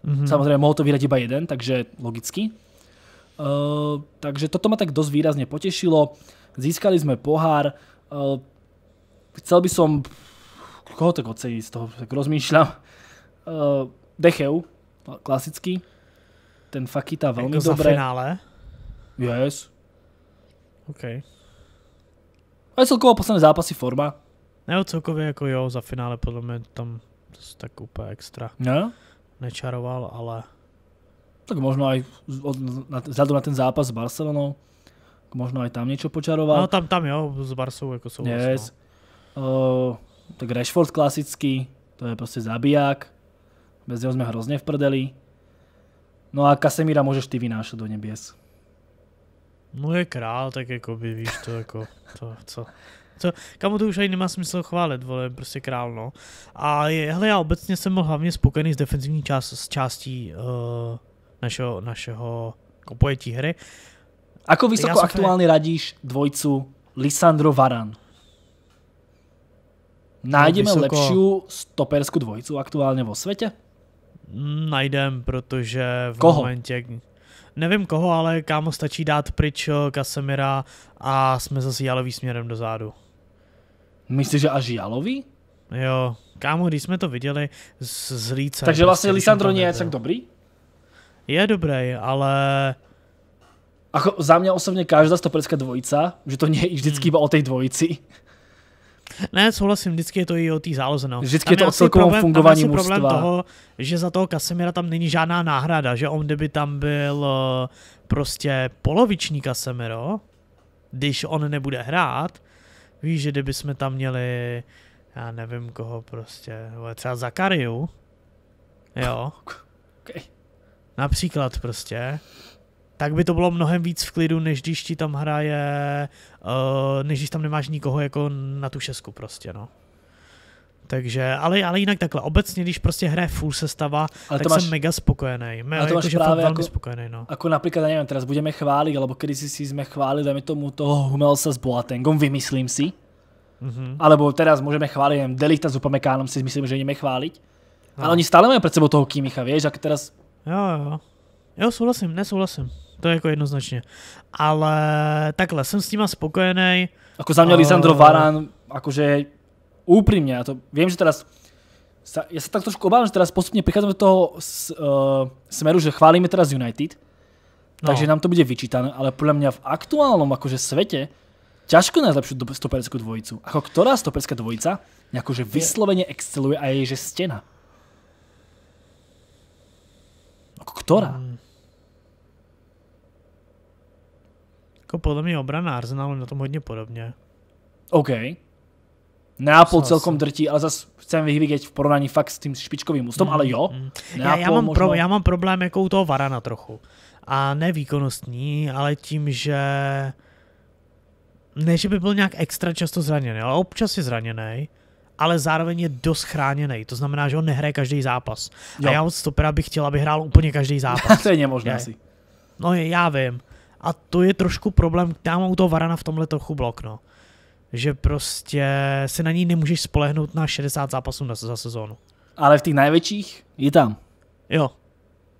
Mm-hmm. Samozrejme, mohol to vyhrať iba jeden, takže logicky. Uh, takže toto ma tak dosť výrazne potešilo. Získali sme pohár. Uh, chcel by som... Koho tak oceniť z toho? Tak rozmýšľam. Uh, eh, Decheu, klasicky. Ten Fakita veľmi jako dobre. Za finále? Yes. OK. A celkovo posledné zápasy forma nebo celkově jako jo, za finále podle mě tam tak úplně extra no. nečaroval, ale... Tak možno aj vzhľadom na ten zápas s Barcelonou, možno aj tam něco počaroval. No tam, tam jo, s Barsou jako souhlas. No. Yes. No. Uh, tak Rashford klasický, to je prostě zabiják, bez něho jsme hrozně v prdeli. No a Kasemíra můžeš ty vynášet do nebies. No je král, tak jako by víš to jako, to, co, co, kamo to už ani nemá smysl chválit, vole, prostě král, no. A je, hele, já obecně jsem byl hlavně spokojený s defenzivní čas, s částí uh, našeho, našeho jako pojetí hry. Ako vysoko já aktuálně jsem... radíš dvojcu Lisandro Varan? Najdeme vysoko... lepší stoperskou dvojicu aktuálně vo světě? Najdem, protože v koho? momentě... Nevím koho, ale kámo stačí dát pryč Kasemira eh, a jsme zase jalový směrem dozadu. Myslíš, že až Jalovi? Jo, kámo, když jsme to viděli z, z Líce. Takže prostě vlastně Lisandro nie je tak dobrý? Je dobrý, ale... Ako, za mě osobně každá stoperská dvojica, že to není vždycky hmm. iba o té dvojici. Ne, souhlasím, vždycky je to i o té záloze. No. Vždycky tam je to o celkovém problém, fungování tam problém toho, že za toho Kasemira tam není žádná náhrada, že on kdyby tam byl eh, prostě poloviční Kasemiro, když on nebude hrát, Víš, že kdyby jsme tam měli, já nevím koho prostě, třeba Zakariu, jo, <laughs> okay. například prostě, tak by to bylo mnohem víc v klidu, než když ti tam hraje, uh, než když tam nemáš nikoho jako na tu šesku prostě, no. Takže, ale, ale jinak takhle, obecně, když prostě hraje full sestava, ale tak máš, jsem mega spokojený. Me, ale to jako, máš právě jako, spokojený, no. jako například, nevím, teraz budeme chválit, alebo když si jsme chválili, dajme tomu toho Humelsa s Boatengom, vymyslím si. Mm-hmm. Alebo teraz můžeme chválit, nevím, Delita s Upamekánom si myslím, že jdeme chválit. No. Ale oni stále mají před sebou toho Kýmicha, víš, jak teraz... Jo, jo. Jo, souhlasím, nesouhlasím. To je jako jednoznačně. Ale takhle, jsem s tím spokojený. Ako za mě Lisandro eh, Varan, jakože úprimne, ja to viem, že teraz sa, ja sa tak trošku obávam, že teraz postupne prichádzame do toho s, uh, eh, smeru, že chválime teraz United, no. takže nám to bude vyčítané, ale podľa mňa v aktuálnom akože svete ťažko nájsť lepšiu stoperskú dvojicu. Ako ktorá stoperská dvojica akože vyslovene exceluje a jej že stena. Ako ktorá? Hmm. Jako podle mě obrana Arsenalu na tom hodně podobně. OK. Neapol celkom drtí, ale zase chcem vyhvíjet v porovnání fakt s tím špičkovým ústom, mm, ale jo. Mm. mm. Já, já, mám možno... pro, já mám problém jako u toho Varana trochu. A ne výkonnostní, ale tím, že ne, že by byl nějak extra často zraněný, ale občas je zraněný, ale zároveň je dost chráněný. To znamená, že on nehraje každý zápas. Jo. A já od stopera bych chtěl, aby hrál úplně každý <laughs> zápas. to je nemožné asi. No já vím. A to je trošku problém, já mám u toho Varana v tomhle trochu blok, no že prostě se na ní nemůžeš spolehnout na 60 zápasů na, za sezónu. Ale v těch největších je tam. Jo.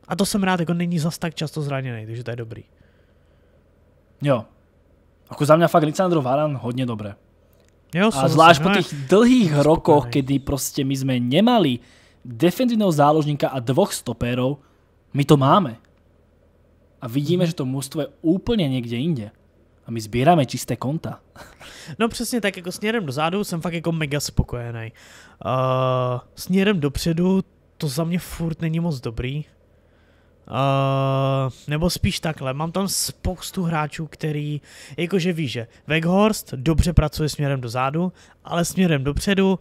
A to jsem rád, jako není zas tak často zraněný, takže to je dobrý. Jo. Ako za mě fakt Lisandro Varan hodně dobré. Jo, a zvlášť po těch dlhých rokoch, kdy prostě my jsme nemali defensivního záložníka a dvoch stopérov, my to máme. A vidíme, mhm. že to mužstvo je úplně někde jinde my sbíráme čisté konta. No přesně tak, jako směrem dozadu jsem fakt jako mega spokojený. Uh, směrem dopředu to za mě furt není moc dobrý. Uh, nebo spíš takhle, mám tam spoustu hráčů, který, jakože ví, že Weghorst dobře pracuje směrem dozadu, ale směrem dopředu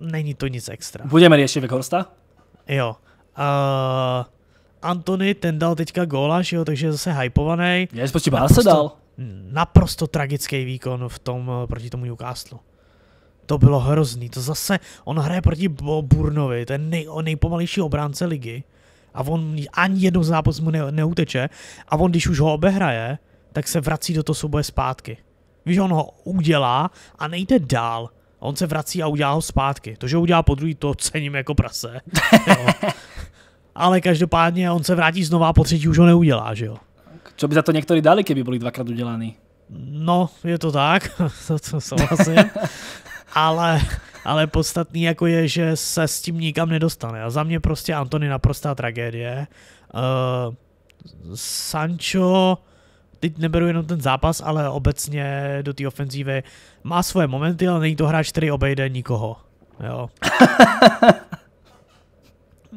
není to nic extra. Budeme řešit Weghorsta? Jo. Uh, eh, Antony, ten dal teďka góla, že jo, takže je zase hypovaný. Je prostě se dal naprosto tragický výkon v tom eh, proti tomu Newcastle. To bylo hrozný. To zase, on hraje proti Burnovi, to je nej, nejpomalejší obránce ligy. A on ani jednou zápas mu ne, neuteče. A on, když už ho obehraje, tak se vrací do toho souboje zpátky. Víš, on ho udělá a nejde dál. A on se vrací a udělá ho zpátky. To, že ho udělá po druhý, to cením jako prase. <laughs> Ale každopádně on se vrátí znova a po třetí už ho neudělá, že jo. Čo by za to niektorí dali, keby boli dvakrát udelaní? No, je to tak, <laughs> to, to souhlasím. ale, ale podstatný jako je, že se s tím nikam nedostane. A za mě prostě Antony naprostá tragédie. Uh, Sancho, teď neberu jenom ten zápas, ale obecně do té ofenzívy, má svoje momenty, ale není to hráč, který obejde nikoho. Jo. <laughs>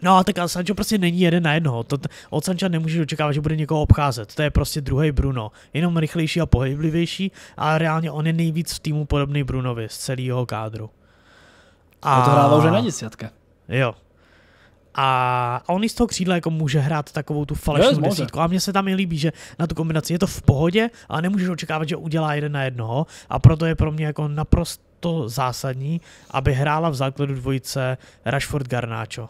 No, tak Sancho prostě není jeden na jednoho. To, od Sancha nemůžeš očekávat, že bude někoho obcházet. To je prostě druhý Bruno. Jenom rychlejší a pohyblivější, a reálně on je nejvíc v týmu podobný Brunovi z celého kádru. A no to hrává už na desítka. Jo. A, a on i z toho křídla jako může hrát takovou tu falešnou yes, desítku. A mně se tam i líbí, že na tu kombinaci je to v pohodě, ale nemůžeš očekávat, že udělá jeden na jednoho. A proto je pro mě jako naprosto zásadní, aby hrála v základu dvojice Rashford Garnáčo.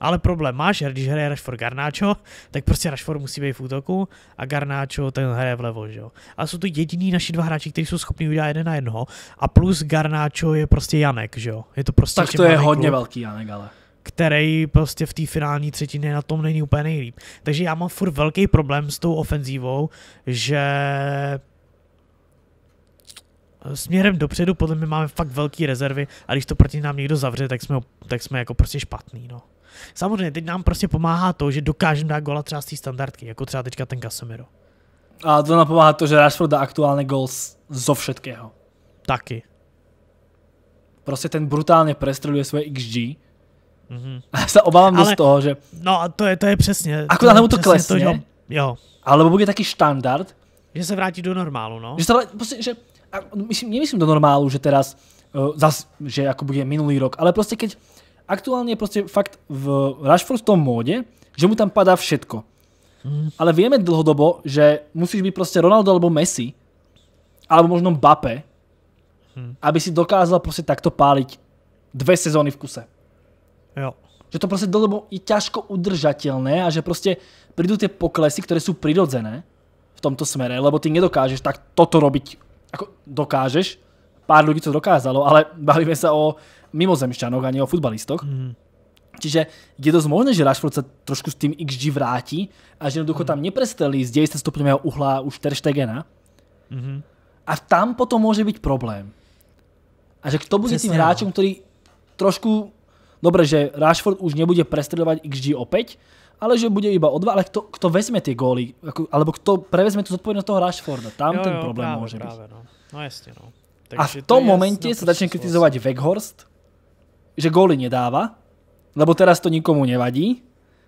Ale problém máš, když hraje Rashford Garnáčo, tak prostě Rashford musí být v útoku a Garnáčo ten hraje vlevo, že jo. A jsou to jediní naši dva hráči, kteří jsou schopni udělat jeden na jednoho. A plus Garnáčo je prostě Janek, že jo. Je to prostě tak to je hodně klub, velký Janek, ale který prostě v té finální třetině na tom není úplně nejlíp. Takže já mám furt velký problém s tou ofenzívou, že směrem dopředu podle mě máme fakt velký rezervy a když to proti nám někdo zavře, tak jsme, tak jsme jako prostě špatný, no. Samozřejmě, teď nám prostě pomáhá to, že dokážeme dát gola třeba z té standardky, jako třeba teďka ten Casemiro. A to nám pomáhá to, že Rashford dá aktuálně gol zo všetkého. Taky. Prostě ten brutálně prestreluje svoje XG. Mm-hmm. A já se obávám z dost toho, že... No a to je, to je přesně. Ako to, to klesne. To, že... Jo. Alebo bude taký štandard. Že se vrátí do normálu, no. Že se prostě, že... A myslím, nemyslím do normálu, že teraz uh, zas, že ako bude minulý rok, ale prostě keď aktuálne je proste fakt v Rashford v tom móde, že mu tam padá všetko. Mm. Ale vieme dlhodobo, že musíš byť proste Ronaldo alebo Messi, alebo možno Mbappé, mm. aby si dokázal proste takto páliť dve sezóny v kuse. Jo. Že to proste dlhodobo je ťažko udržateľné a že proste prídu tie poklesy, ktoré sú prirodzené v tomto smere, lebo ty nedokážeš tak toto robiť, ako dokážeš, pár ľudí to dokázalo, ale bavíme sa o mimozemšťanoch a nie o futbalistoch. Mm. Čiže je dosť možné, že Rashford sa trošku s tým XG vráti a že jednoducho mm. tam nepresteli z 90 stupňového uhla už Ter Stegena. Mm -hmm. A tam potom môže byť problém. A že kto bude Cesne, tým hráčom, ktorý trošku... Dobre, že Rashford už nebude prestredovať XG opäť, ale že bude iba o dva, ale kto, kto vezme ty góly, jako, alebo kto prevezme tú zodpovednosť toho Rashforda, tam jo, ten jo, problém práve, môže práve, byť. No. no jasne, no a v tom to momente sa začne kritizovať Weghorst, že góly nedáva, lebo teraz to nikomu nevadí.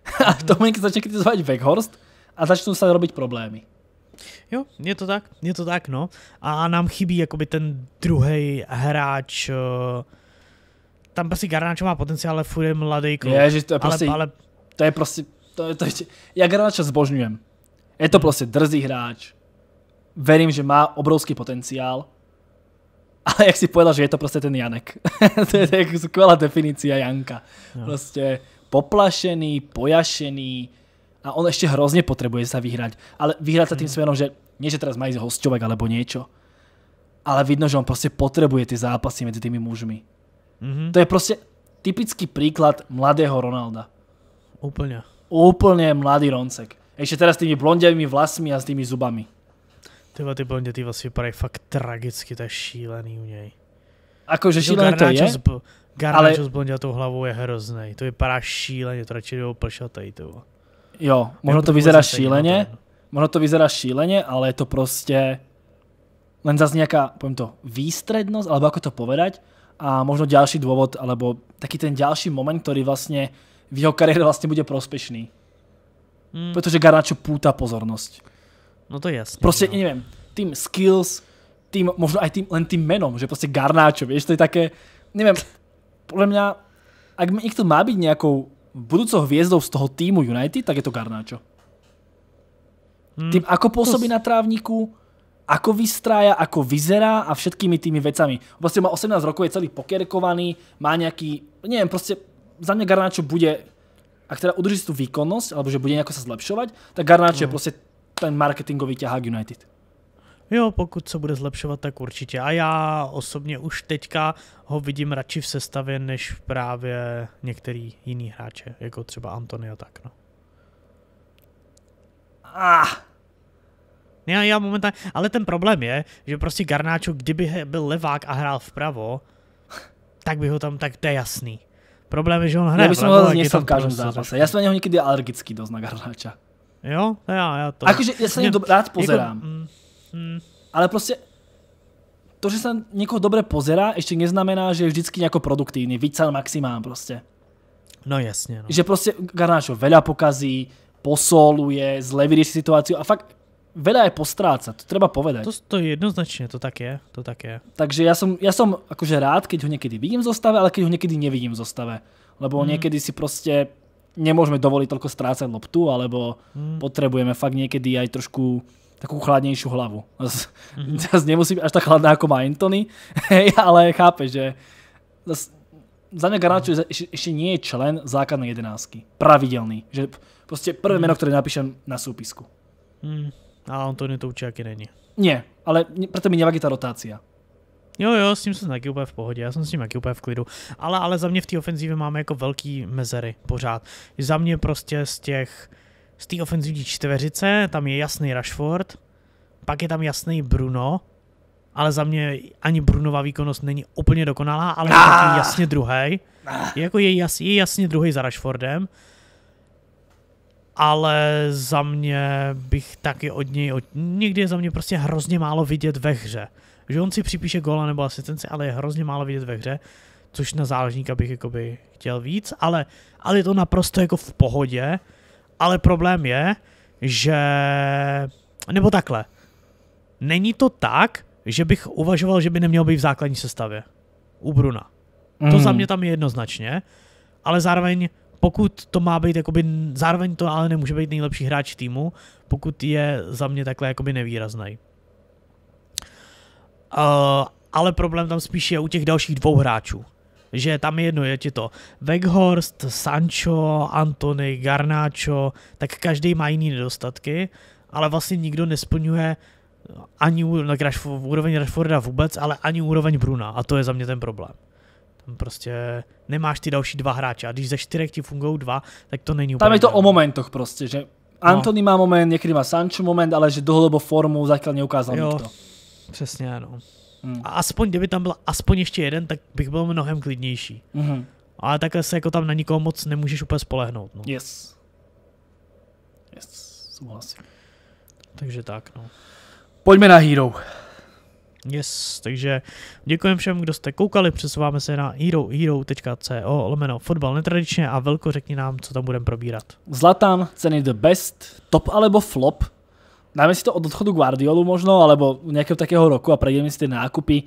<laughs> A v tom momente začne kritizovať Weghorst a začnú sa robiť problémy. Jo, je to tak, je to tak, no. A nám chybí jakoby ten druhý hráč, eh, tam prostě Garnáčo má potenciál, ale furt je mladý Je, že to je prostě, ale, ale... to je prostě, to je, to je, já Garnáča zbožňujem. Je to prostě drzý hráč, verím, že má obrovský potenciál, ale jak si povedal, že je to prostě ten Janek. <laughs> to je tak skvělá definice Janka. Prostě poplašený, pojašený a on ještě hrozně potřebuje se vyhrát. Ale vyhrát se tím mhm. směrem, že ne, že teraz má ísť hosťovek alebo něco. ale vidno, že on prostě potřebuje ty zápasy mezi tými mužmi. Mm-hmm. To je prostě typický příklad mladého Ronalda. Úplně. Úplně mladý Roncek. Ještě teraz s tými blondiavými vlasmi a s tými zubami. Tyhle ty blondě, ty vlastně vypadají fakt tragicky, to je šílený u něj. Akože šílený to je? Garnáčo ale... s blondětou hlavou je hrozný. To vypadá šíleně, to radši jdou plšatej, to. Jo, možno to vyzerá šíleně, možno to vyzerá šíleně, ale je to prostě len zase nějaká, povím to, výstřednost, alebo jako to povedať, a možno další důvod, alebo taký ten další moment, který vlastně v jeho kariéře vlastně bude prospešný. Hmm. Protože Garnáčo půta pozornost. No to je jasné. Prostě, no. nevím, tým skills, tým, možno aj tým, len tým menom, že prostě Garnáčo, víš, to je také, nevím, podle mě, ak někdo má být nějakou budoucou hvězdou z toho týmu United, tak je to Garnáčo. Hmm. Tým, ako pôsobí na trávníku, ako vystrája, ako vyzerá a všetkými tými vecami. prostě má 18 rokov, je celý pokerkovaný, má nějaký, nevím, prostě, za mě Garnáčo bude, a teda udrží si výkonnost, výkonnosť, alebo že bude nějak se zlepšovat, tak Garnáčo hmm. je prostě ten marketingový ťahák United. Jo, pokud se bude zlepšovat, tak určitě. A já osobně už teďka ho vidím radši v sestavě, než právě některý jiný hráče, jako třeba Antonio tak, no. Ah. Já, já momentálně, ale ten problém je, že prostě Garnáčo, kdyby byl levák a hrál vpravo, tak by ho tam, tak to je jasný. Problém je, že on hraje Já bych ho z v každém prostě zápase. Já jsem na něho někdy alergický dost na Garnáča. Jo, no já, já to. Jakože já se na to rád jako- pozerám. Jako, mm, mm. Ale prostě to, že se někoho dobře pozerá, ještě neznamená, že je vždycky nejako produktívny. Vycal maximám prostě. No jasně. No. Že prostě Garnáčo veľa pokazí, posoluje, zle vyřeší situaci a fakt veľa je postráca, to treba povedať. To, to jednoznačně, to tak je, to tak je. Takže já som, ja som akože rád, keď ho někdy vidím v zostave, ale keď ho někdy nevidím v zostave. Lebo mm. někdy si prostě nemôžeme dovoliť toľko strácať loptu, alebo hmm. potrebujeme fakt niekedy aj trošku takú chladnejšiu hlavu. Zas, mm. zas nemusí byť až tak chladná, ako má Anthony, <laughs> ale chápe, že zas, za mňa Garnacho mm. ešte, ešte nie je člen základnej jedenásky. Pravidelný. Že proste prvé mm. meno, ktoré napíšem na súpisku. Mm. A Antony to určite není. Nie, ale preto mi nevadí tá rotácia. Jo, jo, s tím jsem taky úplně v pohodě, já jsem s tím taky úplně v klidu. Ale, ale za mě v té ofenzivě máme jako velký mezery pořád. Za mě prostě z těch, z té ofenzivní čtveřice, tam je jasný Rashford, pak je tam jasný Bruno, ale za mě ani Brunova výkonnost není úplně dokonalá, ale je taky ah. jasně druhý. Je, ah. Jako je, jas, je jasně druhý za Rashfordem. Ale za mě bych taky od něj, od, někdy je za mě prostě hrozně málo vidět ve hře že on si připíše góla nebo asistenci, ale je hrozně málo vidět ve hře, což na záležníka bych jakoby chtěl víc, ale, ale je to naprosto jako v pohodě, ale problém je, že, nebo takhle, není to tak, že bych uvažoval, že by neměl být v základní sestavě u Bruna. Mm. To za hmm. mě tam je jednoznačně, ale zároveň pokud to má být, jakoby, zároveň to ale nemůže být nejlepší hráč týmu, pokud je za mě takhle jakoby nevýrazný. Eh, ale problém tam spíš je u těch dalších dvou hráčů. Že tam je jedno, je ti to Weghorst, Sancho, Antony, Garnáčo, tak každý má jiný nedostatky, ale vlastně nikdo nesplňuje ani úroveň Rashforda vůbec, ale ani úroveň Bruna a to je za mě ten problém. Tam prostě nemáš ty další dva hráče a když ze čtyřek ti fungují dva, tak to není úplně. Tam je to o momentoch prostě, že Antony no. má moment, někdy má Sancho moment, ale že dlhodobo formu zatím neukázal jo. nikto. Přesně, no. Hmm. A aspoň, kdyby tam byl aspoň ještě jeden, tak bych byl mnohem klidnější. Hmm. Ale takhle se jako tam na nikoho moc nemůžeš úplně spolehnout. No. Yes. Yes, souhlasím. Takže tak, no. Pojďme na Hero. Yes, takže děkujeme všem, kdo jste koukali, přesouváme se na herohero.co lomeno fotbal netradičně a velko řekni nám, co tam budeme probírat. Zlatan, ceny the best, top alebo flop, dáme si to od odchodu Guardiolu možno, alebo nejakého takého roku a prejdeme si tie nákupy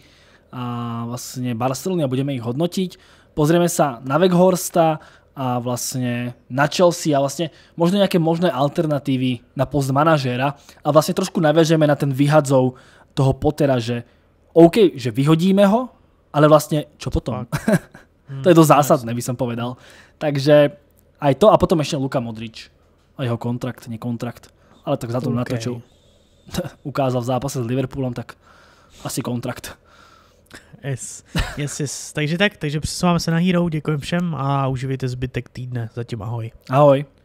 a vlastne Barcelony a budeme ich hodnotiť. Pozrieme sa na Weghorsta a vlastne na Chelsea a vlastne možno nejaké možné alternatívy na post manažéra a vlastne trošku naviažeme na ten vyhadzov toho Pottera, že OK, že vyhodíme ho, ale vlastne čo potom? <laughs> to je dosť hm, zásadné, by som povedal. Takže aj to a potom ešte Luka Modrič a jeho kontrakt, nekontrakt ale tak za to okay. natočil. <laughs> Ukázal v zápase s Liverpoolem, tak asi kontrakt. Yes, yes, yes. takže tak, takže přesouváme se na Hero, děkuji všem a uživěte zbytek týdne. Zatím ahoj. Ahoj.